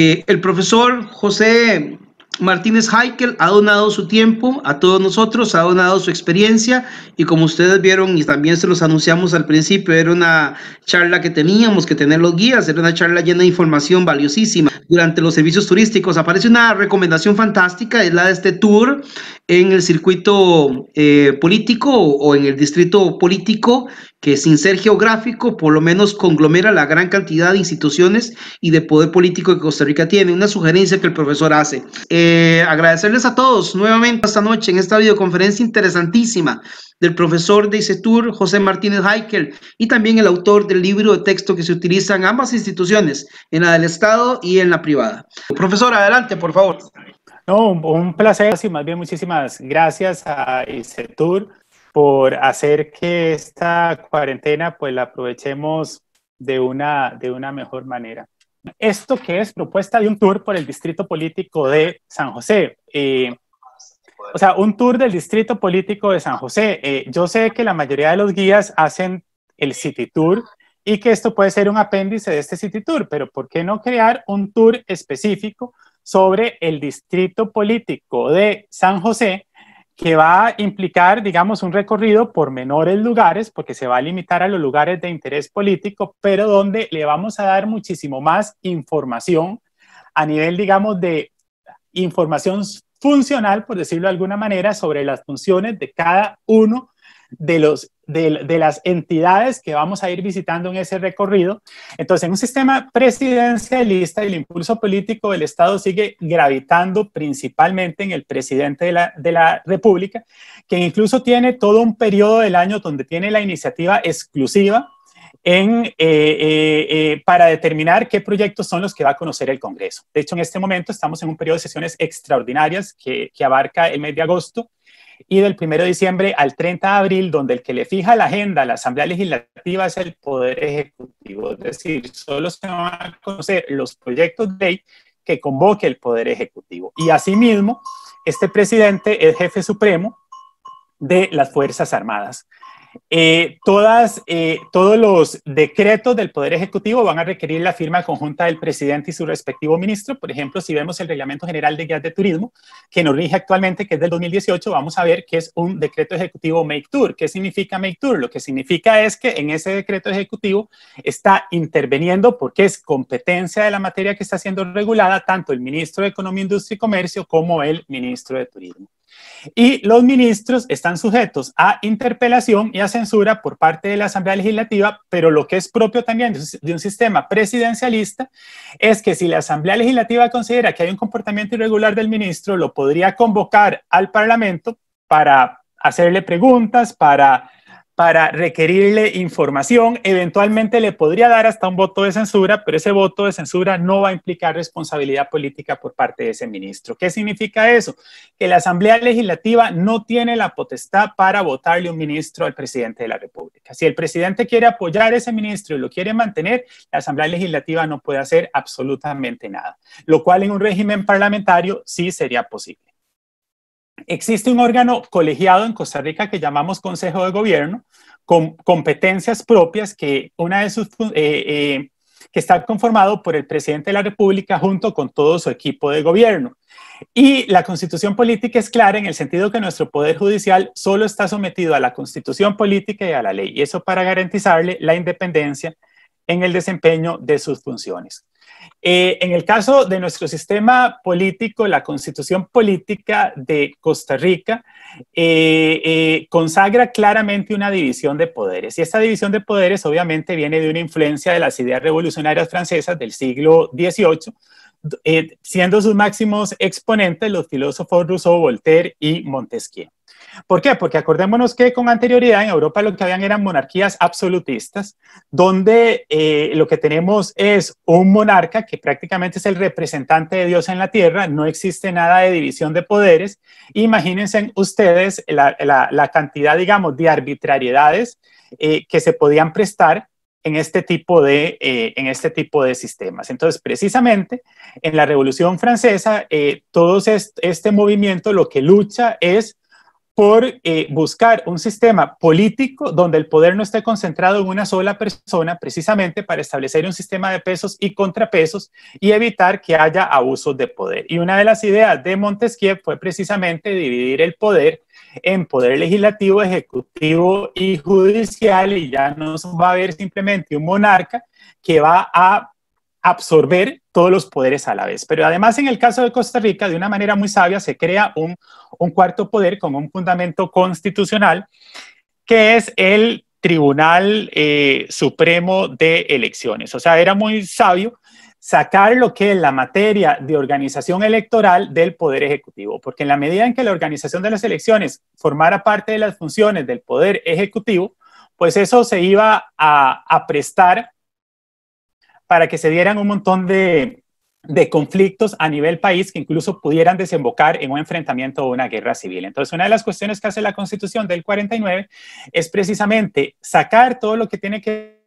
Eh, el profesor José Martínez Heikel ha donado su tiempo a todos nosotros, ha donado su experiencia y como ustedes vieron y también se los anunciamos al principio, era una charla que teníamos que tener los guías, era una charla llena de información valiosísima. Durante los servicios turísticos aparece una recomendación fantástica, es la de este tour en el circuito eh, político o, en el distrito político, que sin ser geográfico, por lo menos conglomera la gran cantidad de instituciones y de poder político que Costa Rica tiene. Una sugerencia que el profesor hace. Eh, agradecerles a todos nuevamente esta noche en esta videoconferencia interesantísima del profesor de ICETUR, José Martínez Heikel, y también el autor del libro de texto que se utiliza en ambas instituciones, en la del Estado y en la privada. Profesor, adelante, por favor. No, un, placer y más bien muchísimas gracias a ICETUR por hacer que esta cuarentena pues la aprovechemos de una, de una mejor manera. Esto que es propuesta de un tour por el distrito político de San José. Eh, o sea, un tour del distrito político de San José. Eh, yo sé que la mayoría de los guías hacen el City Tour y que esto puede ser un apéndice de este City Tour, pero ¿por qué no crear un tour específico sobre el distrito político de San José, que va a implicar, digamos, un recorrido por menores lugares, porque se va a limitar a los lugares de interés político, pero donde le vamos a dar muchísimo más información a nivel, digamos, de información funcional, por decirlo de alguna manera, sobre las funciones de cada uno de los de, las entidades que vamos a ir visitando en ese recorrido. Entonces, en un sistema presidencialista, el impulso político del Estado sigue gravitando principalmente en el presidente de la, República, que incluso tiene todo un periodo del año donde tiene la iniciativa exclusiva en, eh, eh, eh, para determinar qué proyectos son los que va a conocer el Congreso. De hecho, en este momento estamos en un periodo de sesiones extraordinarias que abarca el mes de agosto y del 1 de diciembre al 30 de abril, donde el que le fija la agenda a la Asamblea Legislativa es el Poder Ejecutivo. Es decir, solo se van a conocer los proyectos de ley que convoque el Poder Ejecutivo. Y asimismo, este presidente es jefe supremo de las Fuerzas Armadas. Eh, todas, eh, todos los decretos del Poder Ejecutivo van a requerir la firma conjunta del presidente y su respectivo ministro. Por ejemplo, si vemos el Reglamento General de Guías de Turismo, que nos rige actualmente, que es del 2018, vamos a ver que es un decreto ejecutivo Make Tour. ¿Qué significa Make Tour? Lo que significa es que en ese decreto ejecutivo está interviniendo, porque es competencia de la materia que está siendo regulada, tanto el ministro de Economía, Industria y Comercio como el ministro de Turismo. Y los ministros están sujetos a interpelación y a censura por parte de la Asamblea Legislativa, pero lo que es propio también de un sistema presidencialista es que si la Asamblea Legislativa considera que hay un comportamiento irregular del ministro, lo podría convocar al Parlamento para hacerle preguntas, para para requerirle información, eventualmente le podría dar hasta un voto de censura, pero ese voto de censura no va a implicar responsabilidad política por parte de ese ministro. ¿Qué significa eso? Que la Asamblea Legislativa no tiene la potestad para votarle un ministro al presidente de la República. Si el presidente quiere apoyar a ese ministro y lo quiere mantener, la Asamblea Legislativa no puede hacer absolutamente nada, lo cual en un régimen parlamentario sí sería posible. Existe un órgano colegiado en Costa Rica que llamamos Consejo de Gobierno, con competencias propias que una de eh, eh, que está conformado por el presidente de la República junto con todo su equipo de gobierno. Y la constitución política es clara en el sentido que nuestro poder judicial solo está sometido a la constitución política y a la ley, y eso para garantizarle la independencia en el desempeño de sus funciones. Eh, en el caso de nuestro sistema político, la constitución política de Costa Rica eh, eh, consagra claramente una división de poderes. Y esta división de poderes obviamente viene de una influencia de las ideas revolucionarias francesas del siglo XVIII, siendo sus máximos exponentes los filósofos Rousseau, Voltaire y Montesquieu. ¿Por qué? Porque acordémonos que con anterioridad en Europa lo que habían eran monarquías absolutistas, donde eh, lo que tenemos es un monarca que prácticamente es el representante de Dios en la tierra, no existe nada de división de poderes. Imagínense ustedes la, cantidad, digamos, de arbitrariedades eh, que se podían prestar en este, tipo de, eh, en este tipo de sistemas. Entonces, precisamente en la Revolución Francesa, eh, todo este, este movimiento lo que lucha es por eh, buscar un sistema político donde el poder no esté concentrado en una sola persona, precisamente para establecer un sistema de pesos y contrapesos y evitar que haya abusos de poder. Y una de las ideas de Montesquieu fue precisamente dividir el poder en poder legislativo, ejecutivo y judicial, y ya no va a haber simplemente un monarca que va a absorber todos los poderes a la vez. Pero además, en el caso de Costa Rica, de una manera muy sabia, se crea un, cuarto poder con un fundamento constitucional, que es el Tribunal eh, Supremo de Elecciones. O sea, era muy sabio sacar lo que es la materia de organización electoral del Poder Ejecutivo, porque en la medida en que la organización de las elecciones formara parte de las funciones del Poder Ejecutivo, pues eso se iba a, a prestar para que se dieran un montón de, conflictos a nivel país que incluso pudieran desembocar en un enfrentamiento o una guerra civil. Entonces, una de las cuestiones que hace la Constitución del 49 es precisamente sacar todo lo que tiene que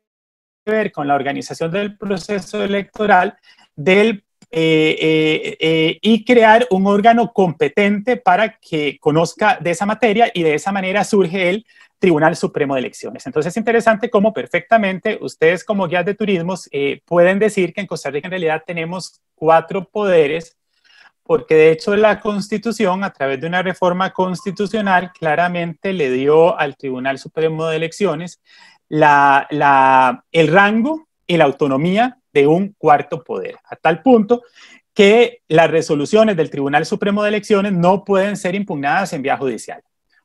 ver con la organización del proceso electoral del eh, eh, eh, y crear un órgano competente para que conozca de esa materia y de esa manera surge el Tribunal Supremo de Elecciones. Entonces es interesante cómo perfectamente ustedes como guías de turismos pueden decir que en Costa Rica en realidad tenemos cuatro poderes porque de hecho la Constitución, a través de una reforma constitucional, claramente le dio al Tribunal Supremo de Elecciones la, el rango y la autonomía de un cuarto poder, a tal punto que las resoluciones del Tribunal Supremo de Elecciones no pueden ser impugnadas en vía judicial,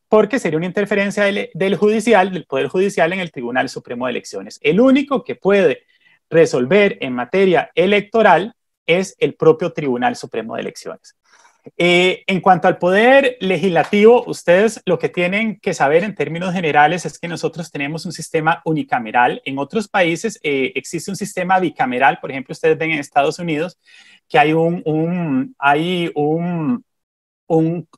porque sería una interferencia del, judicial, del Poder Judicial en el Tribunal Supremo de Elecciones. El único que puede resolver en materia electoral es el propio Tribunal Supremo de Elecciones. Eh, en cuanto al poder legislativo, ustedes lo que tienen que saber en términos generales es que nosotros tenemos un sistema unicameral. En otros países eh, existe un sistema bicameral. Por ejemplo, ustedes ven en Estados Unidos que hay un,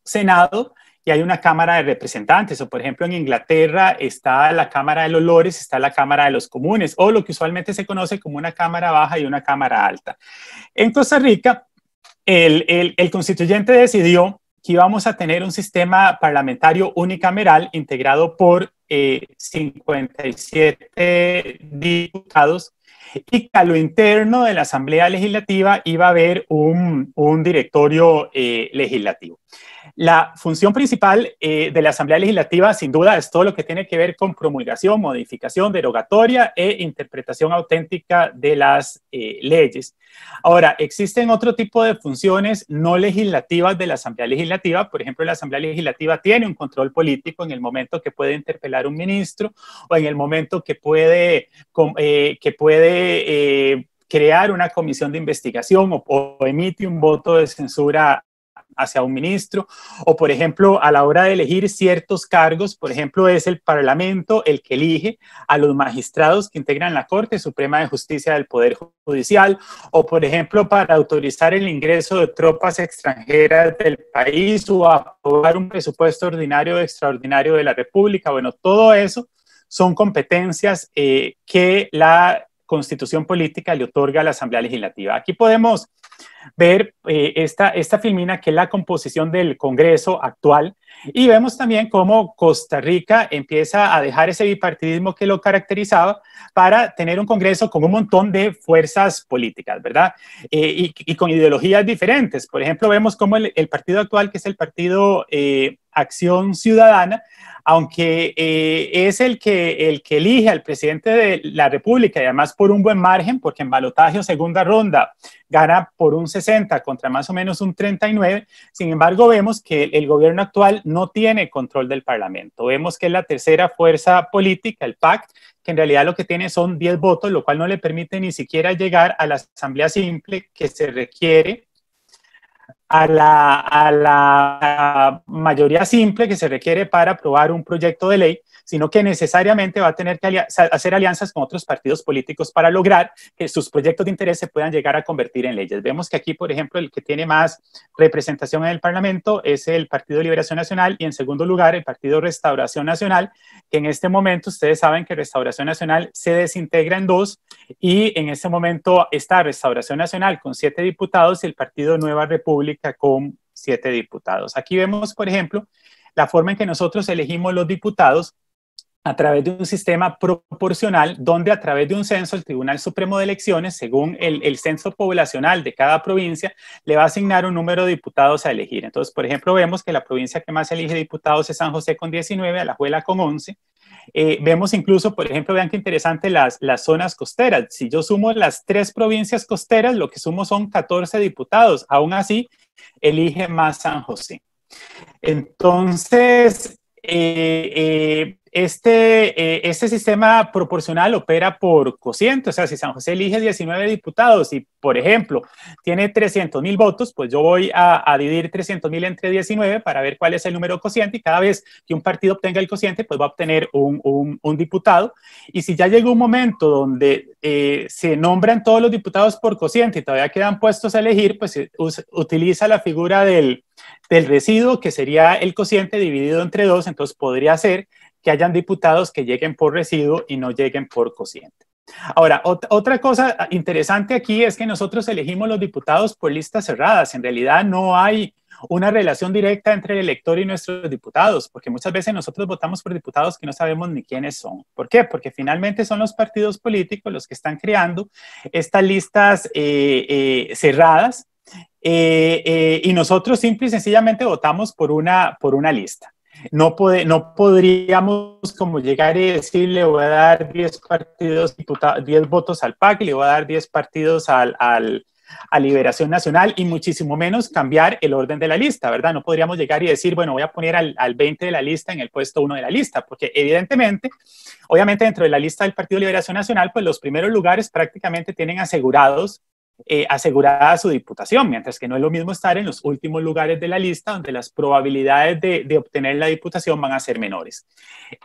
Senado y hay una Cámara de Representantes, o por ejemplo en Inglaterra está la Cámara de los Lores, está la Cámara de los Comunes, o lo que usualmente se conoce como una Cámara Baja y una Cámara Alta. En Costa Rica el, constituyente decidió que íbamos a tener un sistema parlamentario unicameral integrado por 57 eh, diputados y que a lo interno de la Asamblea Legislativa iba a haber un, directorio eh, legislativo. La función principal eh, de la Asamblea Legislativa, sin duda, es todo lo que tiene que ver con promulgación, modificación, derogatoria e interpretación auténtica de las eh, leyes. Ahora, existen otro tipo de funciones no legislativas de la Asamblea Legislativa. Por ejemplo, la Asamblea Legislativa tiene un control político en el momento que puede interpelar un ministro o en el momento que puede, eh, que puede crear una comisión de investigación o, o, emite un voto de censura hacia un ministro, o por ejemplo, a la hora de elegir ciertos cargos, por ejemplo, es el Parlamento el que elige a los magistrados que integran la Corte Suprema de Justicia del Poder Judicial, o por ejemplo, para autorizar el ingreso de tropas extranjeras del país o aprobar un presupuesto ordinario o extraordinario de la República. Bueno, todo eso son competencias eh, que la constitución política le otorga a la Asamblea Legislativa. Aquí podemos ver eh, esta, esta filmina que es la composición del Congreso actual y vemos también cómo Costa Rica empieza a dejar ese bipartidismo que lo caracterizaba para tener un Congreso con un montón de fuerzas políticas, ¿verdad? Eh, y, con ideologías diferentes. Por ejemplo, vemos cómo el, partido actual, que es el partido... Eh, Acción Ciudadana aunque eh, es el que, el que elige al presidente de la República y además por un buen margen, porque en balotaje o segunda ronda gana por un 60 contra más o menos un 39, sin embargo vemos que el, el gobierno actual no tiene control del Parlamento. Vemos que es la tercera fuerza política, el PAC, que en realidad lo que tiene son 10 votos, lo cual no le permite ni siquiera llegar a la asamblea simple que se requiere a la, a la mayoría simple que se requiere para aprobar un proyecto de ley, sino que necesariamente va a tener que hacer alianzas con otros partidos políticos para lograr que sus proyectos de interés se puedan llegar a convertir en leyes. Vemos que aquí, por ejemplo, el que tiene más representación en el Parlamento es el Partido de Liberación Nacional y en segundo lugar el Partido Restauración Nacional, que en este momento ustedes saben que Restauración Nacional se desintegra en dos y en este momento está Restauración Nacional con siete diputados y el Partido Nueva República con siete diputados. Aquí vemos, por ejemplo, la forma en que nosotros elegimos los diputados a través de un sistema proporcional donde a través de un censo el Tribunal Supremo de Elecciones, según el, censo poblacional de cada provincia, le va a asignar un número de diputados a elegir. Entonces, por ejemplo, vemos que la provincia que más elige diputados es San José con 19, Alajuela con 11. Eh, vemos incluso, por ejemplo, vean qué interesante las, las zonas costeras. Si yo sumo las tres provincias costeras, lo que sumo son 14 diputados. Aún así, elige más San José. Entonces, eh, eh, este, eh, este sistema proporcional opera por cociente, o sea, si San José elige 19 diputados y, por ejemplo, tiene 300 mil votos, pues yo voy a, dividir 300 mil entre 19 para ver cuál es el número cociente y cada vez que un partido obtenga el cociente, pues va a obtener un, un, diputado. Y si ya llega un momento donde eh, se nombran todos los diputados por cociente y todavía quedan puestos a elegir, pues utiliza la figura del, del residuo, que sería el cociente dividido entre dos, entonces podría ser que hayan diputados que lleguen por residuo y no lleguen por cociente. Ahora, otra cosa interesante aquí es que nosotros elegimos los diputados por listas cerradas. En realidad no hay una relación directa entre el elector y nuestros diputados, porque muchas veces nosotros votamos por diputados que no sabemos ni quiénes son. ¿Por qué? Porque finalmente son los partidos políticos los que están creando estas listas eh, eh, cerradas eh, y nosotros simple y sencillamente votamos por una, por una lista. No, no podríamos como llegar y decir, le voy a dar 10 partidos, 10 votos al PAC, le voy a dar 10 partidos a Liberación Nacional y muchísimo menos cambiar el orden de la lista, ¿verdad? No podríamos llegar y decir, bueno, voy a poner al, al 20 de la lista en el puesto 1 de la lista, porque evidentemente, obviamente dentro de la lista del Partido Liberación Nacional, pues los primeros lugares prácticamente tienen asegurados eh, asegurada su diputación, mientras que no es lo mismo estar en los últimos lugares de la lista, donde las probabilidades de, obtener la diputación van a ser menores.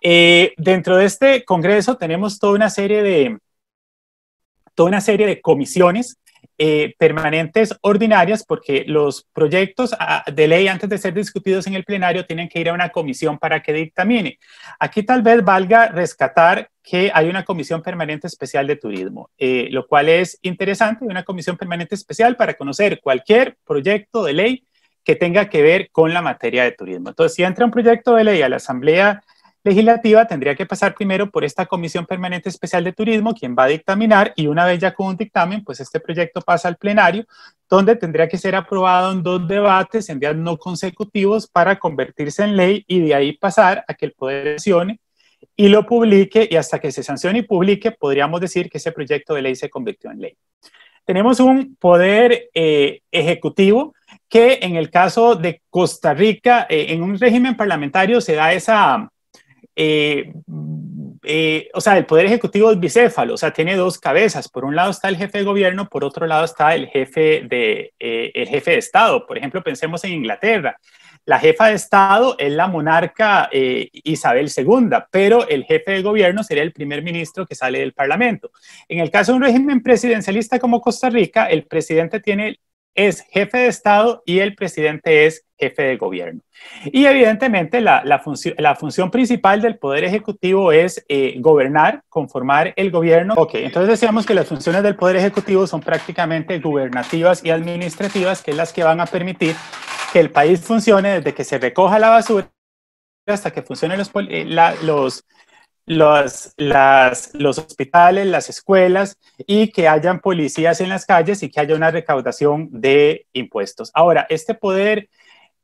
Eh, dentro de este Congreso tenemos toda una serie de, toda una serie de comisiones eh, permanentes ordinarias, porque los proyectos ah, de ley antes de ser discutidos en el plenario tienen que ir a una comisión para que dictamine. Aquí tal vez valga rescatar que hay una comisión permanente especial de turismo, eh, lo cual es interesante, una comisión permanente especial para conocer cualquier proyecto de ley que tenga que ver con la materia de turismo. Entonces, si entra un proyecto de ley a la Asamblea Legislativa, tendría que pasar primero por esta comisión permanente especial de turismo, quien va a dictaminar, y una vez ya con un dictamen, pues este proyecto pasa al plenario, donde tendría que ser aprobado en dos debates en días no consecutivos para convertirse en ley y de ahí pasar a que el Poder accione y lo publique y hasta que se sancione y publique, podríamos decir que ese proyecto de ley se convirtió en ley. Tenemos un poder eh, ejecutivo que en el caso de Costa Rica, eh, en un régimen parlamentario se da esa, eh, o sea, el poder ejecutivo es bicéfalo, o sea, tiene dos cabezas. Por un lado está el jefe de gobierno, por otro lado está el jefe de, el jefe de Estado. Por ejemplo, pensemos en Inglaterra. La jefa de Estado es la monarca eh, Isabel II, pero el jefe de gobierno sería el primer ministro que sale del Parlamento. En el caso de un régimen presidencialista como Costa Rica, el presidente tiene es jefe de Estado y el presidente es jefe de gobierno. Y evidentemente la, función principal del Poder Ejecutivo es eh, gobernar, conformar el gobierno. Ok, entonces decíamos que las funciones del Poder Ejecutivo son prácticamente gubernativas y administrativas, que es las que van a permitir que el país funcione desde que se recoja la basura hasta que funcionen los, eh, los, los hospitales, las escuelas y que hayan policías en las calles y que haya una recaudación de impuestos. Ahora, este poder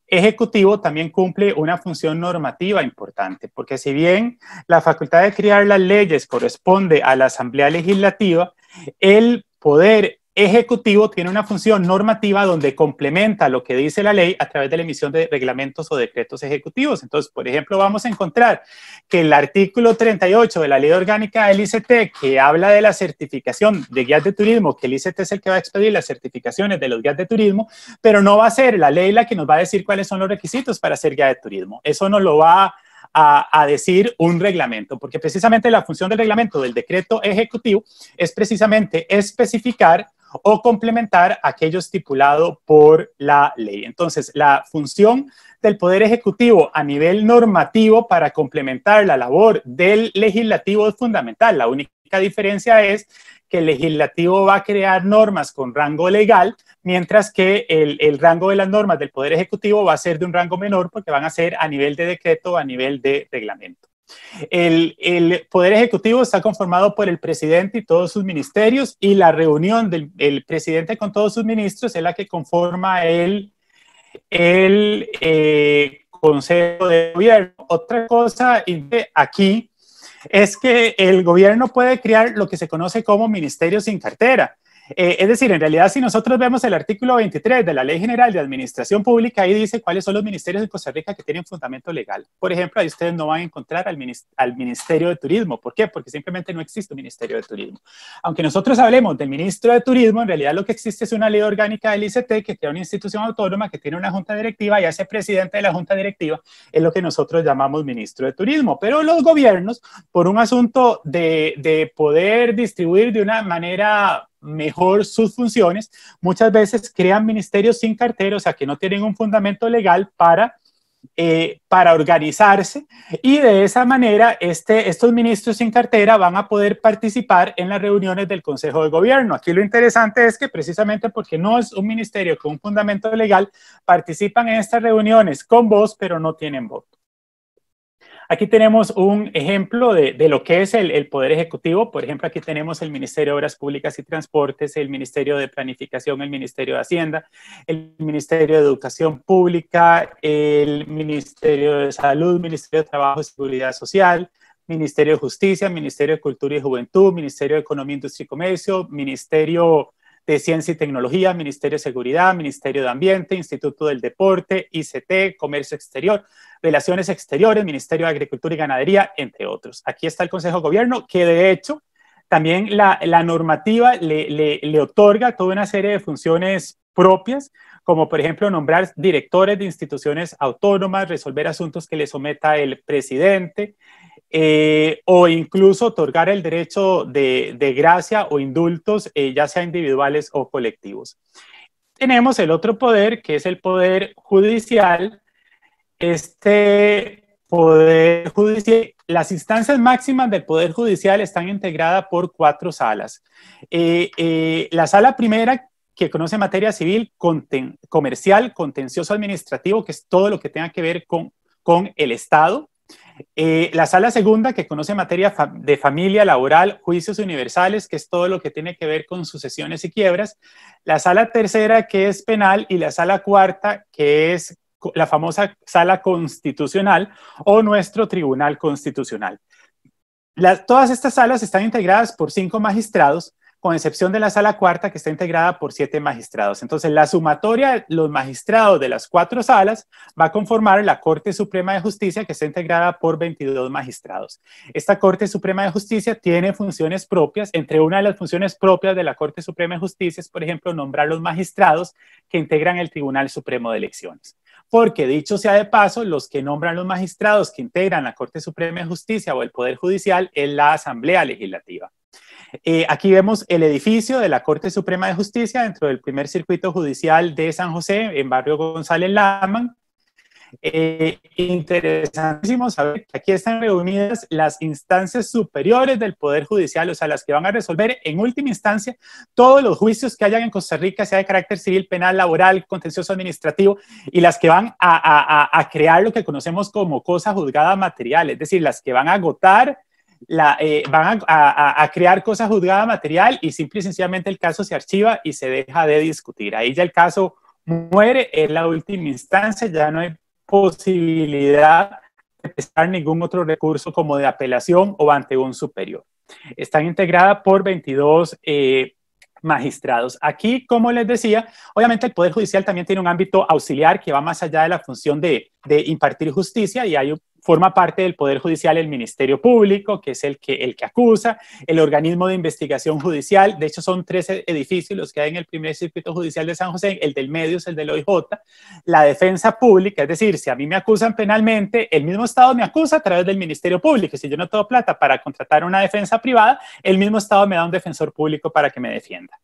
ejecutivo también cumple una función normativa importante, porque si bien la facultad de crear las leyes corresponde a la Asamblea Legislativa, el poder ejecutivo tiene una función normativa donde complementa lo que dice la ley a través de la emisión de reglamentos o decretos ejecutivos. Entonces, por ejemplo, vamos a encontrar que el artículo 38 de la ley orgánica del ICT, que habla de la certificación de guías de turismo, que el ICT es el que va a expedir las certificaciones de los guías de turismo, pero no va a ser la ley la que nos va a decir cuáles son los requisitos para ser guía de turismo. Eso no lo va a a, decir un reglamento, porque precisamente la función del reglamento, del decreto ejecutivo, es precisamente especificar o complementar aquello estipulado por la ley. Entonces, la función del Poder Ejecutivo a nivel normativo para complementar la labor del legislativo es fundamental. La única diferencia es que el legislativo va a crear normas con rango legal, mientras que el, el, rango de las normas del Poder Ejecutivo va a ser de un rango menor porque van a ser a nivel de decreto, a nivel de reglamento. El, Poder Ejecutivo está conformado por el presidente y todos sus ministerios y la reunión del presidente con todos sus ministros es la que conforma el, el eh, Consejo de Gobierno. Otra cosa aquí es que el gobierno puede crear lo que se conoce como ministerios sin cartera. Eh, es decir, en realidad, si nosotros vemos el artículo 23 de la Ley General de Administración Pública, ahí dice cuáles son los ministerios de Costa Rica que tienen fundamento legal. Por ejemplo, ahí ustedes no van a encontrar al, Ministerio de Turismo. ¿Por qué? Porque simplemente no existe un Ministerio de Turismo. Aunque nosotros hablemos del Ministro de Turismo, en realidad lo que existe es una ley orgánica del ICT que crea una institución autónoma que tiene una junta directiva y hace presidente de la junta directiva, es lo que nosotros llamamos Ministro de Turismo. Pero los gobiernos, por un asunto de poder distribuir de una manera mejor sus funciones, muchas veces crean ministerios sin cartera, o sea, que no tienen un fundamento legal para, eh, para organizarse y de esa manera este, estos ministros sin cartera van a poder participar en las reuniones del Consejo de Gobierno. Aquí lo interesante es que precisamente porque no es un ministerio con un fundamento legal, participan en estas reuniones con voz, pero no tienen voto. Aquí tenemos un ejemplo de, lo que es el, Poder Ejecutivo. Por ejemplo, aquí tenemos el Ministerio de Obras Públicas y Transportes, el Ministerio de Planificación, el Ministerio de Hacienda, el Ministerio de Educación Pública, el Ministerio de Salud, Ministerio de Trabajo y Seguridad Social, Ministerio de Justicia, Ministerio de Cultura y Juventud, Ministerio de Economía, Industria y Comercio, Ministerio de Ciencia y Tecnología, Ministerio de Seguridad, Ministerio de Ambiente, Instituto del Deporte, ICT, Comercio Exterior, Relaciones Exteriores, Ministerio de Agricultura y Ganadería, entre otros. Aquí está el Consejo de Gobierno, que de hecho también la, normativa le, le otorga toda una serie de funciones propias, como por ejemplo nombrar directores de instituciones autónomas, resolver asuntos que le someta el presidente, eh, o incluso otorgar el derecho de, gracia o indultos, eh, ya sea individuales o colectivos. Tenemos el otro poder, que es el poder judicial. Este poder judicial, las instancias máximas del poder judicial están integradas por cuatro salas. Eh, la sala primera, que conoce materia civil, comercial, contencioso administrativo, que es todo lo que tenga que ver con, con el Estado. Eh, la sala segunda, que conoce materia de familia, laboral, juicios universales, que es todo lo que tiene que ver con sucesiones y quiebras. La sala tercera, que es penal, y la sala cuarta, que es la famosa sala constitucional o nuestro tribunal constitucional. todas estas salas están integradas por cinco magistrados con excepción de la sala cuarta, que está integrada por siete magistrados. Entonces, la sumatoria de los magistrados de las cuatro salas va a conformar la Corte Suprema de Justicia, que está integrada por 22 magistrados. Esta Corte Suprema de Justicia tiene funciones propias. Entre una de las funciones propias de la Corte Suprema de Justicia es, por ejemplo, nombrar los magistrados que integran el Tribunal Supremo de Elecciones porque dicho sea de paso, los que nombran los magistrados que integran la Corte Suprema de Justicia o el Poder Judicial es la Asamblea Legislativa. Eh, aquí vemos el edificio de la Corte Suprema de Justicia dentro del primer circuito judicial de San José, en barrio González Laman. Eh, interesantísimo saber que aquí están reunidas las instancias superiores del Poder Judicial, o sea, las que van a resolver en última instancia todos los juicios que hayan en Costa Rica, sea de carácter civil, penal, laboral, contencioso administrativo, y las que van a, a crear lo que conocemos como cosa juzgada material, es decir, las que van a agotar la, eh, van a, crear cosas juzgadas material y simple y sencillamente el caso se archiva y se deja de discutir. Ahí ya el caso muere, en la última instancia, ya no hay posibilidad de prestar ningún otro recurso como de apelación o ante un superior. Están integradas por 22 eh, magistrados. Aquí, como les decía, obviamente el Poder Judicial también tiene un ámbito auxiliar que va más allá de la función de, de impartir justicia y hay un forma parte del Poder Judicial el Ministerio Público, que es el que, el que acusa, el organismo de investigación judicial, de hecho son tres edificios los que hay en el primer circuito judicial de San José, el del medio es el del OIJ, la defensa pública, es decir, si a mí me acusan penalmente, el mismo Estado me acusa a través del Ministerio Público, si yo no tengo plata para contratar una defensa privada, el mismo Estado me da un defensor público para que me defienda.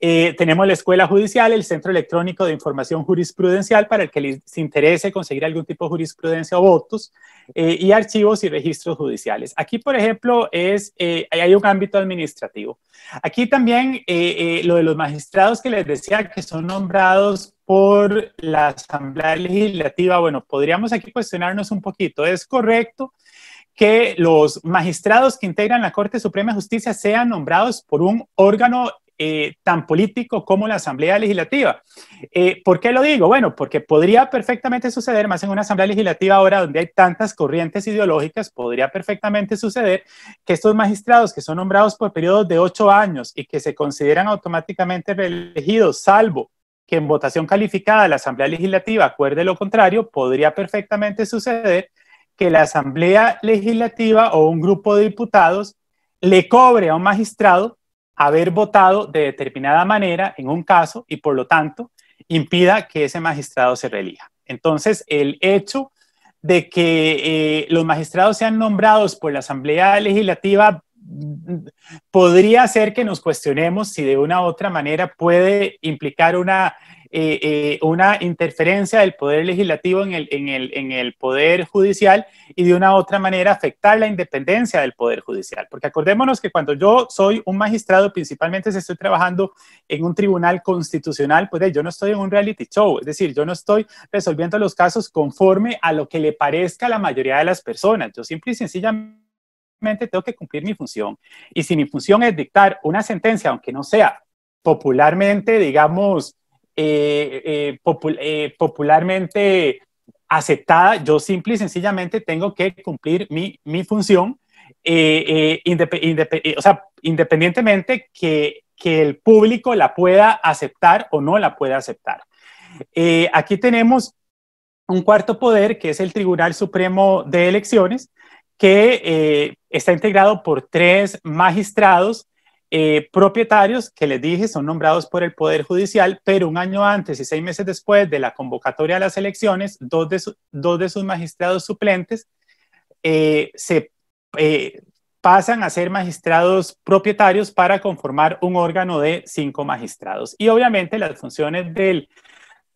Eh, tenemos la escuela judicial, el Centro Electrónico de Información Jurisprudencial para el que les interese conseguir algún tipo de jurisprudencia o votos, eh, y archivos y registros judiciales. Aquí, por ejemplo, es, eh, hay un ámbito administrativo. Aquí también eh, lo de los magistrados que les decía que son nombrados por la Asamblea Legislativa, bueno, podríamos aquí cuestionarnos un poquito. ¿Es correcto que los magistrados que integran la Corte Suprema de Justicia sean nombrados por un órgano eh, tan político como la Asamblea Legislativa. Eh, ¿Por qué lo digo? Bueno, porque podría perfectamente suceder, más en una Asamblea Legislativa ahora donde hay tantas corrientes ideológicas, podría perfectamente suceder que estos magistrados que son nombrados por periodos de ocho años y que se consideran automáticamente reelegidos, salvo que en votación calificada la Asamblea Legislativa acuerde lo contrario, podría perfectamente suceder que la Asamblea Legislativa o un grupo de diputados le cobre a un magistrado haber votado de determinada manera en un caso y por lo tanto impida que ese magistrado se relija. Entonces, el hecho de que eh, los magistrados sean nombrados por la Asamblea Legislativa mm, podría hacer que nos cuestionemos si de una u otra manera puede implicar una eh, eh, una interferencia del poder legislativo en el, el, en el, poder judicial y de una otra manera afectar la independencia del poder judicial. Porque acordémonos que cuando yo soy un magistrado, principalmente si estoy trabajando en un tribunal constitucional, pues yo no estoy en un reality show, es decir, yo no estoy resolviendo los casos conforme a lo que le parezca a la mayoría de las personas. Yo simple y sencillamente tengo que cumplir mi función. Y si mi función es dictar una sentencia, aunque no sea popularmente, digamos, eh, eh, eh, popularmente aceptada, yo simple y sencillamente tengo que cumplir mi, función, o sea, independientemente que, el público la pueda aceptar o no la pueda aceptar. aquí tenemos un cuarto poder, que es el Tribunal Supremo de Elecciones, que está integrado por tres magistrados eh, propietarios que les dije son nombrados por el Poder Judicial, pero un año antes y seis meses después de la convocatoria a las elecciones, dos de, dos de sus magistrados suplentes eh, se eh, pasan a ser magistrados propietarios para conformar un órgano de cinco magistrados. Y obviamente las funciones del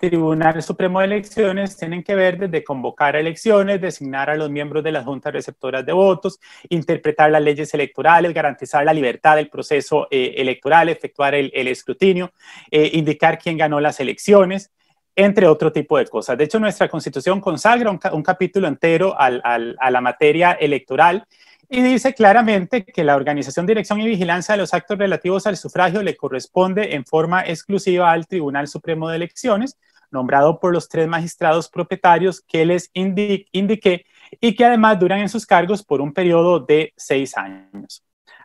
Tribunal Supremo de Elecciones tienen que ver desde convocar elecciones, designar a los miembros de las juntas receptoras de votos, interpretar las leyes electorales, garantizar la libertad del proceso eh, electoral, efectuar el, escrutinio, eh, indicar quién ganó las elecciones, entre otro tipo de cosas. De hecho, nuestra constitución consagra un, capítulo entero a la materia electoral y dice claramente que la organización, dirección y vigilancia de los actos relativos al sufragio le corresponde en forma exclusiva al Tribunal Supremo de Elecciones, nombrado por los tres magistrados propietarios que les indiqué y que además duran en sus cargos por un periodo de seis años.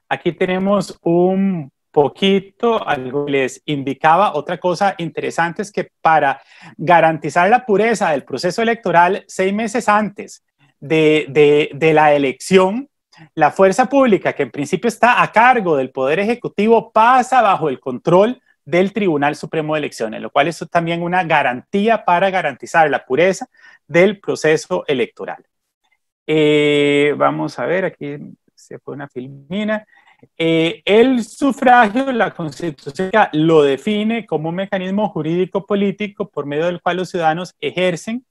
Aquí tenemos un poquito, algo les indicaba. Otra cosa interesante es que para garantizar la pureza del proceso electoral, seis meses antes de, de la elección, la fuerza pública, que en principio está a cargo del Poder Ejecutivo, pasa bajo el control del Tribunal Supremo de Elecciones, lo cual es también una garantía para garantizar la pureza del proceso electoral. Eh, vamos a ver, aquí se fue una filmina. Eh, el sufragio, la constitución lo define como un mecanismo jurídico político por medio del cual los ciudadanos ejercen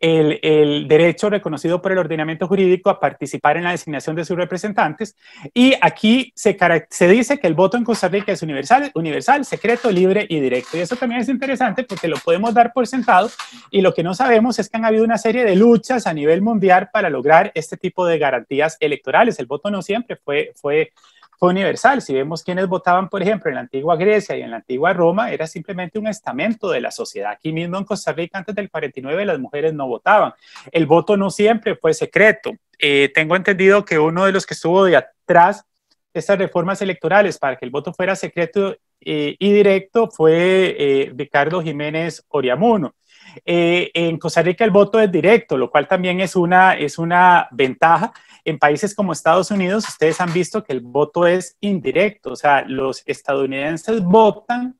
el, derecho reconocido por el ordenamiento jurídico a participar en la designación de sus representantes. Y aquí se, se dice que el voto en Costa Rica es universal, universal, secreto, libre y directo. Y eso también es interesante porque lo podemos dar por sentado y lo que no sabemos es que han habido una serie de luchas a nivel mundial para lograr este tipo de garantías electorales. El voto no siempre fue... fue fue universal. Si vemos quiénes votaban, por ejemplo, en la antigua Grecia y en la antigua Roma, era simplemente un estamento de la sociedad. Aquí mismo en Costa Rica, antes del 49, las mujeres no votaban. El voto no siempre fue secreto. Eh, tengo entendido que uno de los que estuvo detrás de estas reformas electorales para que el voto fuera secreto eh, y directo fue eh, Ricardo Jiménez Oriamuno. Eh, en Costa Rica el voto es directo, lo cual también es una, es una ventaja. En países como Estados Unidos, ustedes han visto que el voto es indirecto, o sea, los estadounidenses votan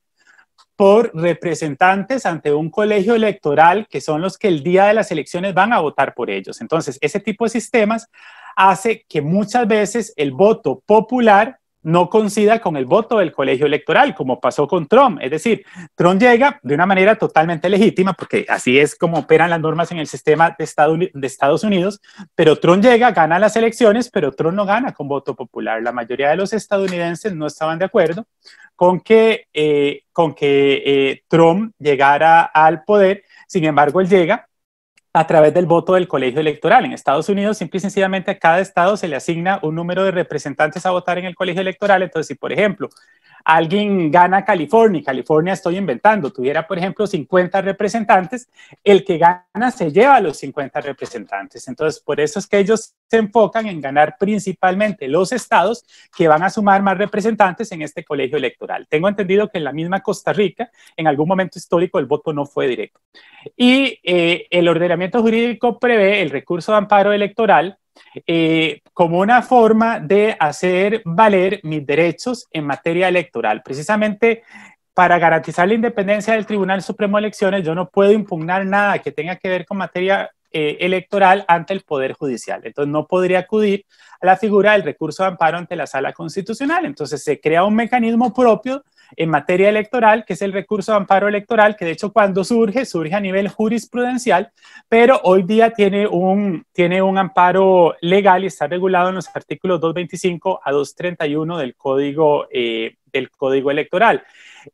por representantes ante un colegio electoral que son los que el día de las elecciones van a votar por ellos. Entonces, ese tipo de sistemas hace que muchas veces el voto popular no coincida con el voto del colegio electoral, como pasó con Trump. Es decir, Trump llega de una manera totalmente legítima, porque así es como operan las normas en el sistema de, Estados Unidos, pero Trump llega, gana las elecciones, pero Trump no gana con voto popular. La mayoría de los estadounidenses no estaban de acuerdo con que, eh, con que eh, Trump llegara al poder, sin embargo, él llega a través del voto del colegio electoral. En Estados Unidos, simple y sencillamente, a cada estado se le asigna un número de representantes a votar en el colegio electoral. Entonces, si, por ejemplo, alguien gana California, California estoy inventando, tuviera por ejemplo 50 representantes, el que gana se lleva a los 50 representantes. Entonces, por eso es que ellos se enfocan en ganar principalmente los estados que van a sumar más representantes en este colegio electoral. Tengo entendido que en la misma Costa Rica, en algún momento histórico, el voto no fue directo. Y eh, el ordenamiento jurídico prevé el recurso de amparo electoral eh, como una forma de hacer valer mis derechos en materia electoral. Precisamente para garantizar la independencia del Tribunal Supremo de Elecciones, yo no puedo impugnar nada que tenga que ver con materia eh, electoral ante el Poder Judicial. Entonces, no podría acudir a la figura del recurso de amparo ante la Sala Constitucional. Entonces, se crea un mecanismo propio en materia electoral, que es el recurso de amparo electoral, que de hecho cuando surge, surge a nivel jurisprudencial, pero hoy día tiene un, tiene un amparo legal y está regulado en los artículos 225 a 231 del Código eh, del Código Electoral.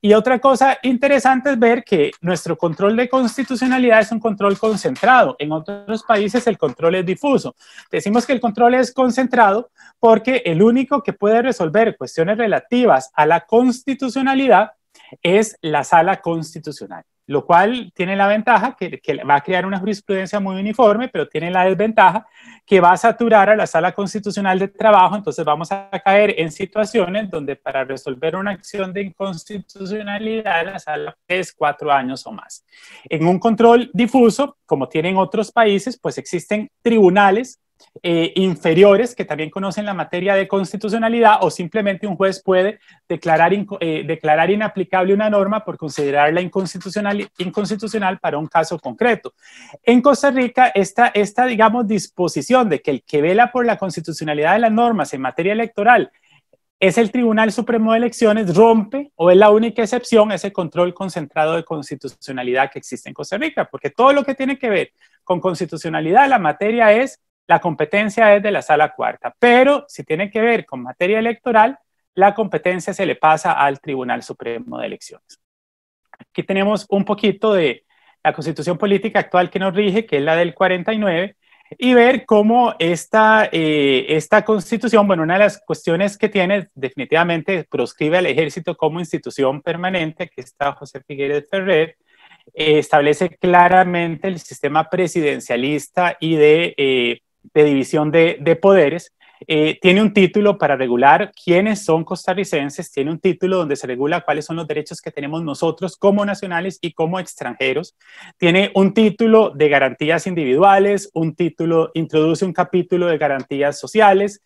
Y otra cosa interesante es ver que nuestro control de constitucionalidad es un control concentrado. En otros países el control es difuso. Decimos que el control es concentrado porque el único que puede resolver cuestiones relativas a la constitucionalidad es la sala constitucional lo cual tiene la ventaja que, va a crear una jurisprudencia muy uniforme, pero tiene la desventaja que va a saturar a la sala constitucional de trabajo, entonces vamos a caer en situaciones donde para resolver una acción de inconstitucionalidad la sala es cuatro años o más. En un control difuso, como tienen otros países, pues existen tribunales eh, inferiores que también conocen la materia de constitucionalidad o simplemente un juez puede declarar, eh, declarar inaplicable una norma por considerarla inconstitucional, inconstitucional para un caso concreto. En Costa Rica, esta, esta, digamos, disposición de que el que vela por la constitucionalidad de las normas en materia electoral es el Tribunal Supremo de Elecciones, rompe o es la única excepción ese control concentrado de constitucionalidad que existe en Costa Rica, porque todo lo que tiene que ver con constitucionalidad, la materia es la competencia es de la sala cuarta, pero si tiene que ver con materia electoral, la competencia se le pasa al Tribunal Supremo de Elecciones. Aquí tenemos un poquito de la constitución política actual que nos rige, que es la del 49, y ver cómo esta, eh, esta constitución, bueno, una de las cuestiones que tiene definitivamente proscribe al ejército como institución permanente, que está José Figueres Ferrer, eh, establece claramente el sistema presidencialista y de eh, de división de, poderes, eh, tiene un título para regular quiénes son costarricenses, tiene un título donde se regula cuáles son los derechos que tenemos nosotros como nacionales y como extranjeros, tiene un título de garantías individuales, un título, introduce un capítulo de garantías sociales.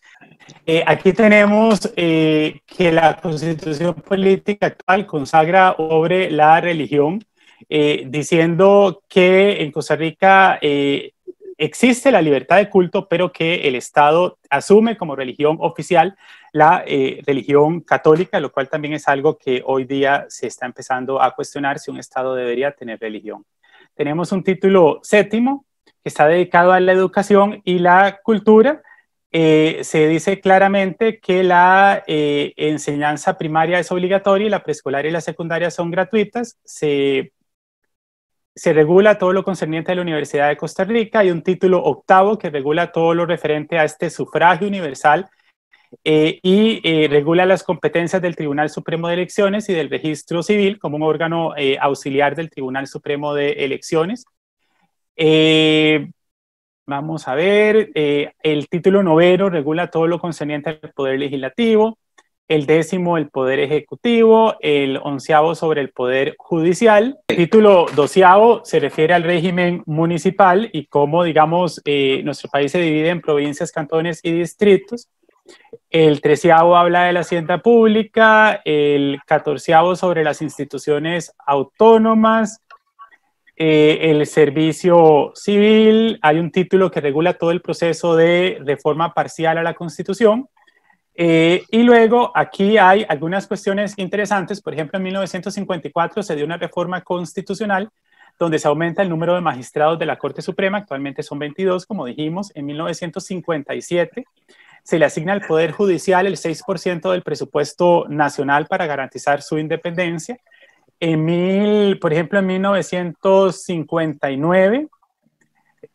Eh, aquí tenemos eh, que la constitución política actual consagra sobre la religión, diciendo que en Costa Rica existe la libertad de culto, pero que el Estado asume como religión oficial la eh, religión católica, lo cual también es algo que hoy día se está empezando a cuestionar si un Estado debería tener religión. Tenemos un título séptimo que está dedicado a la educación y la cultura. Eh, se dice claramente que la eh, enseñanza primaria es obligatoria y la preescolar y la secundaria son gratuitas. Se se regula todo lo concerniente a la Universidad de Costa Rica. Hay un título octavo que regula todo lo referente a este sufragio universal eh, y eh, regula las competencias del Tribunal Supremo de Elecciones y del Registro Civil como un órgano eh, auxiliar del Tribunal Supremo de Elecciones. vamos a ver, el título noveno regula todo lo concerniente al Poder Legislativo el décimo el poder ejecutivo, el onceavo sobre el poder judicial. El título doceavo se refiere al régimen municipal y cómo, digamos, eh, nuestro país se divide en provincias, cantones y distritos. El treceavo habla de la hacienda pública, el catorceavo sobre las instituciones autónomas, eh, el servicio civil, hay un título que regula todo el proceso de reforma parcial a la Constitución eh, y luego aquí hay algunas cuestiones interesantes. Por ejemplo, en 1954 se dio una reforma constitucional donde se aumenta el número de magistrados de la Corte Suprema. Actualmente son 22, como dijimos. En 1957 se le asigna al Poder Judicial el 6% del presupuesto nacional para garantizar su independencia. En mil, por ejemplo, en 1959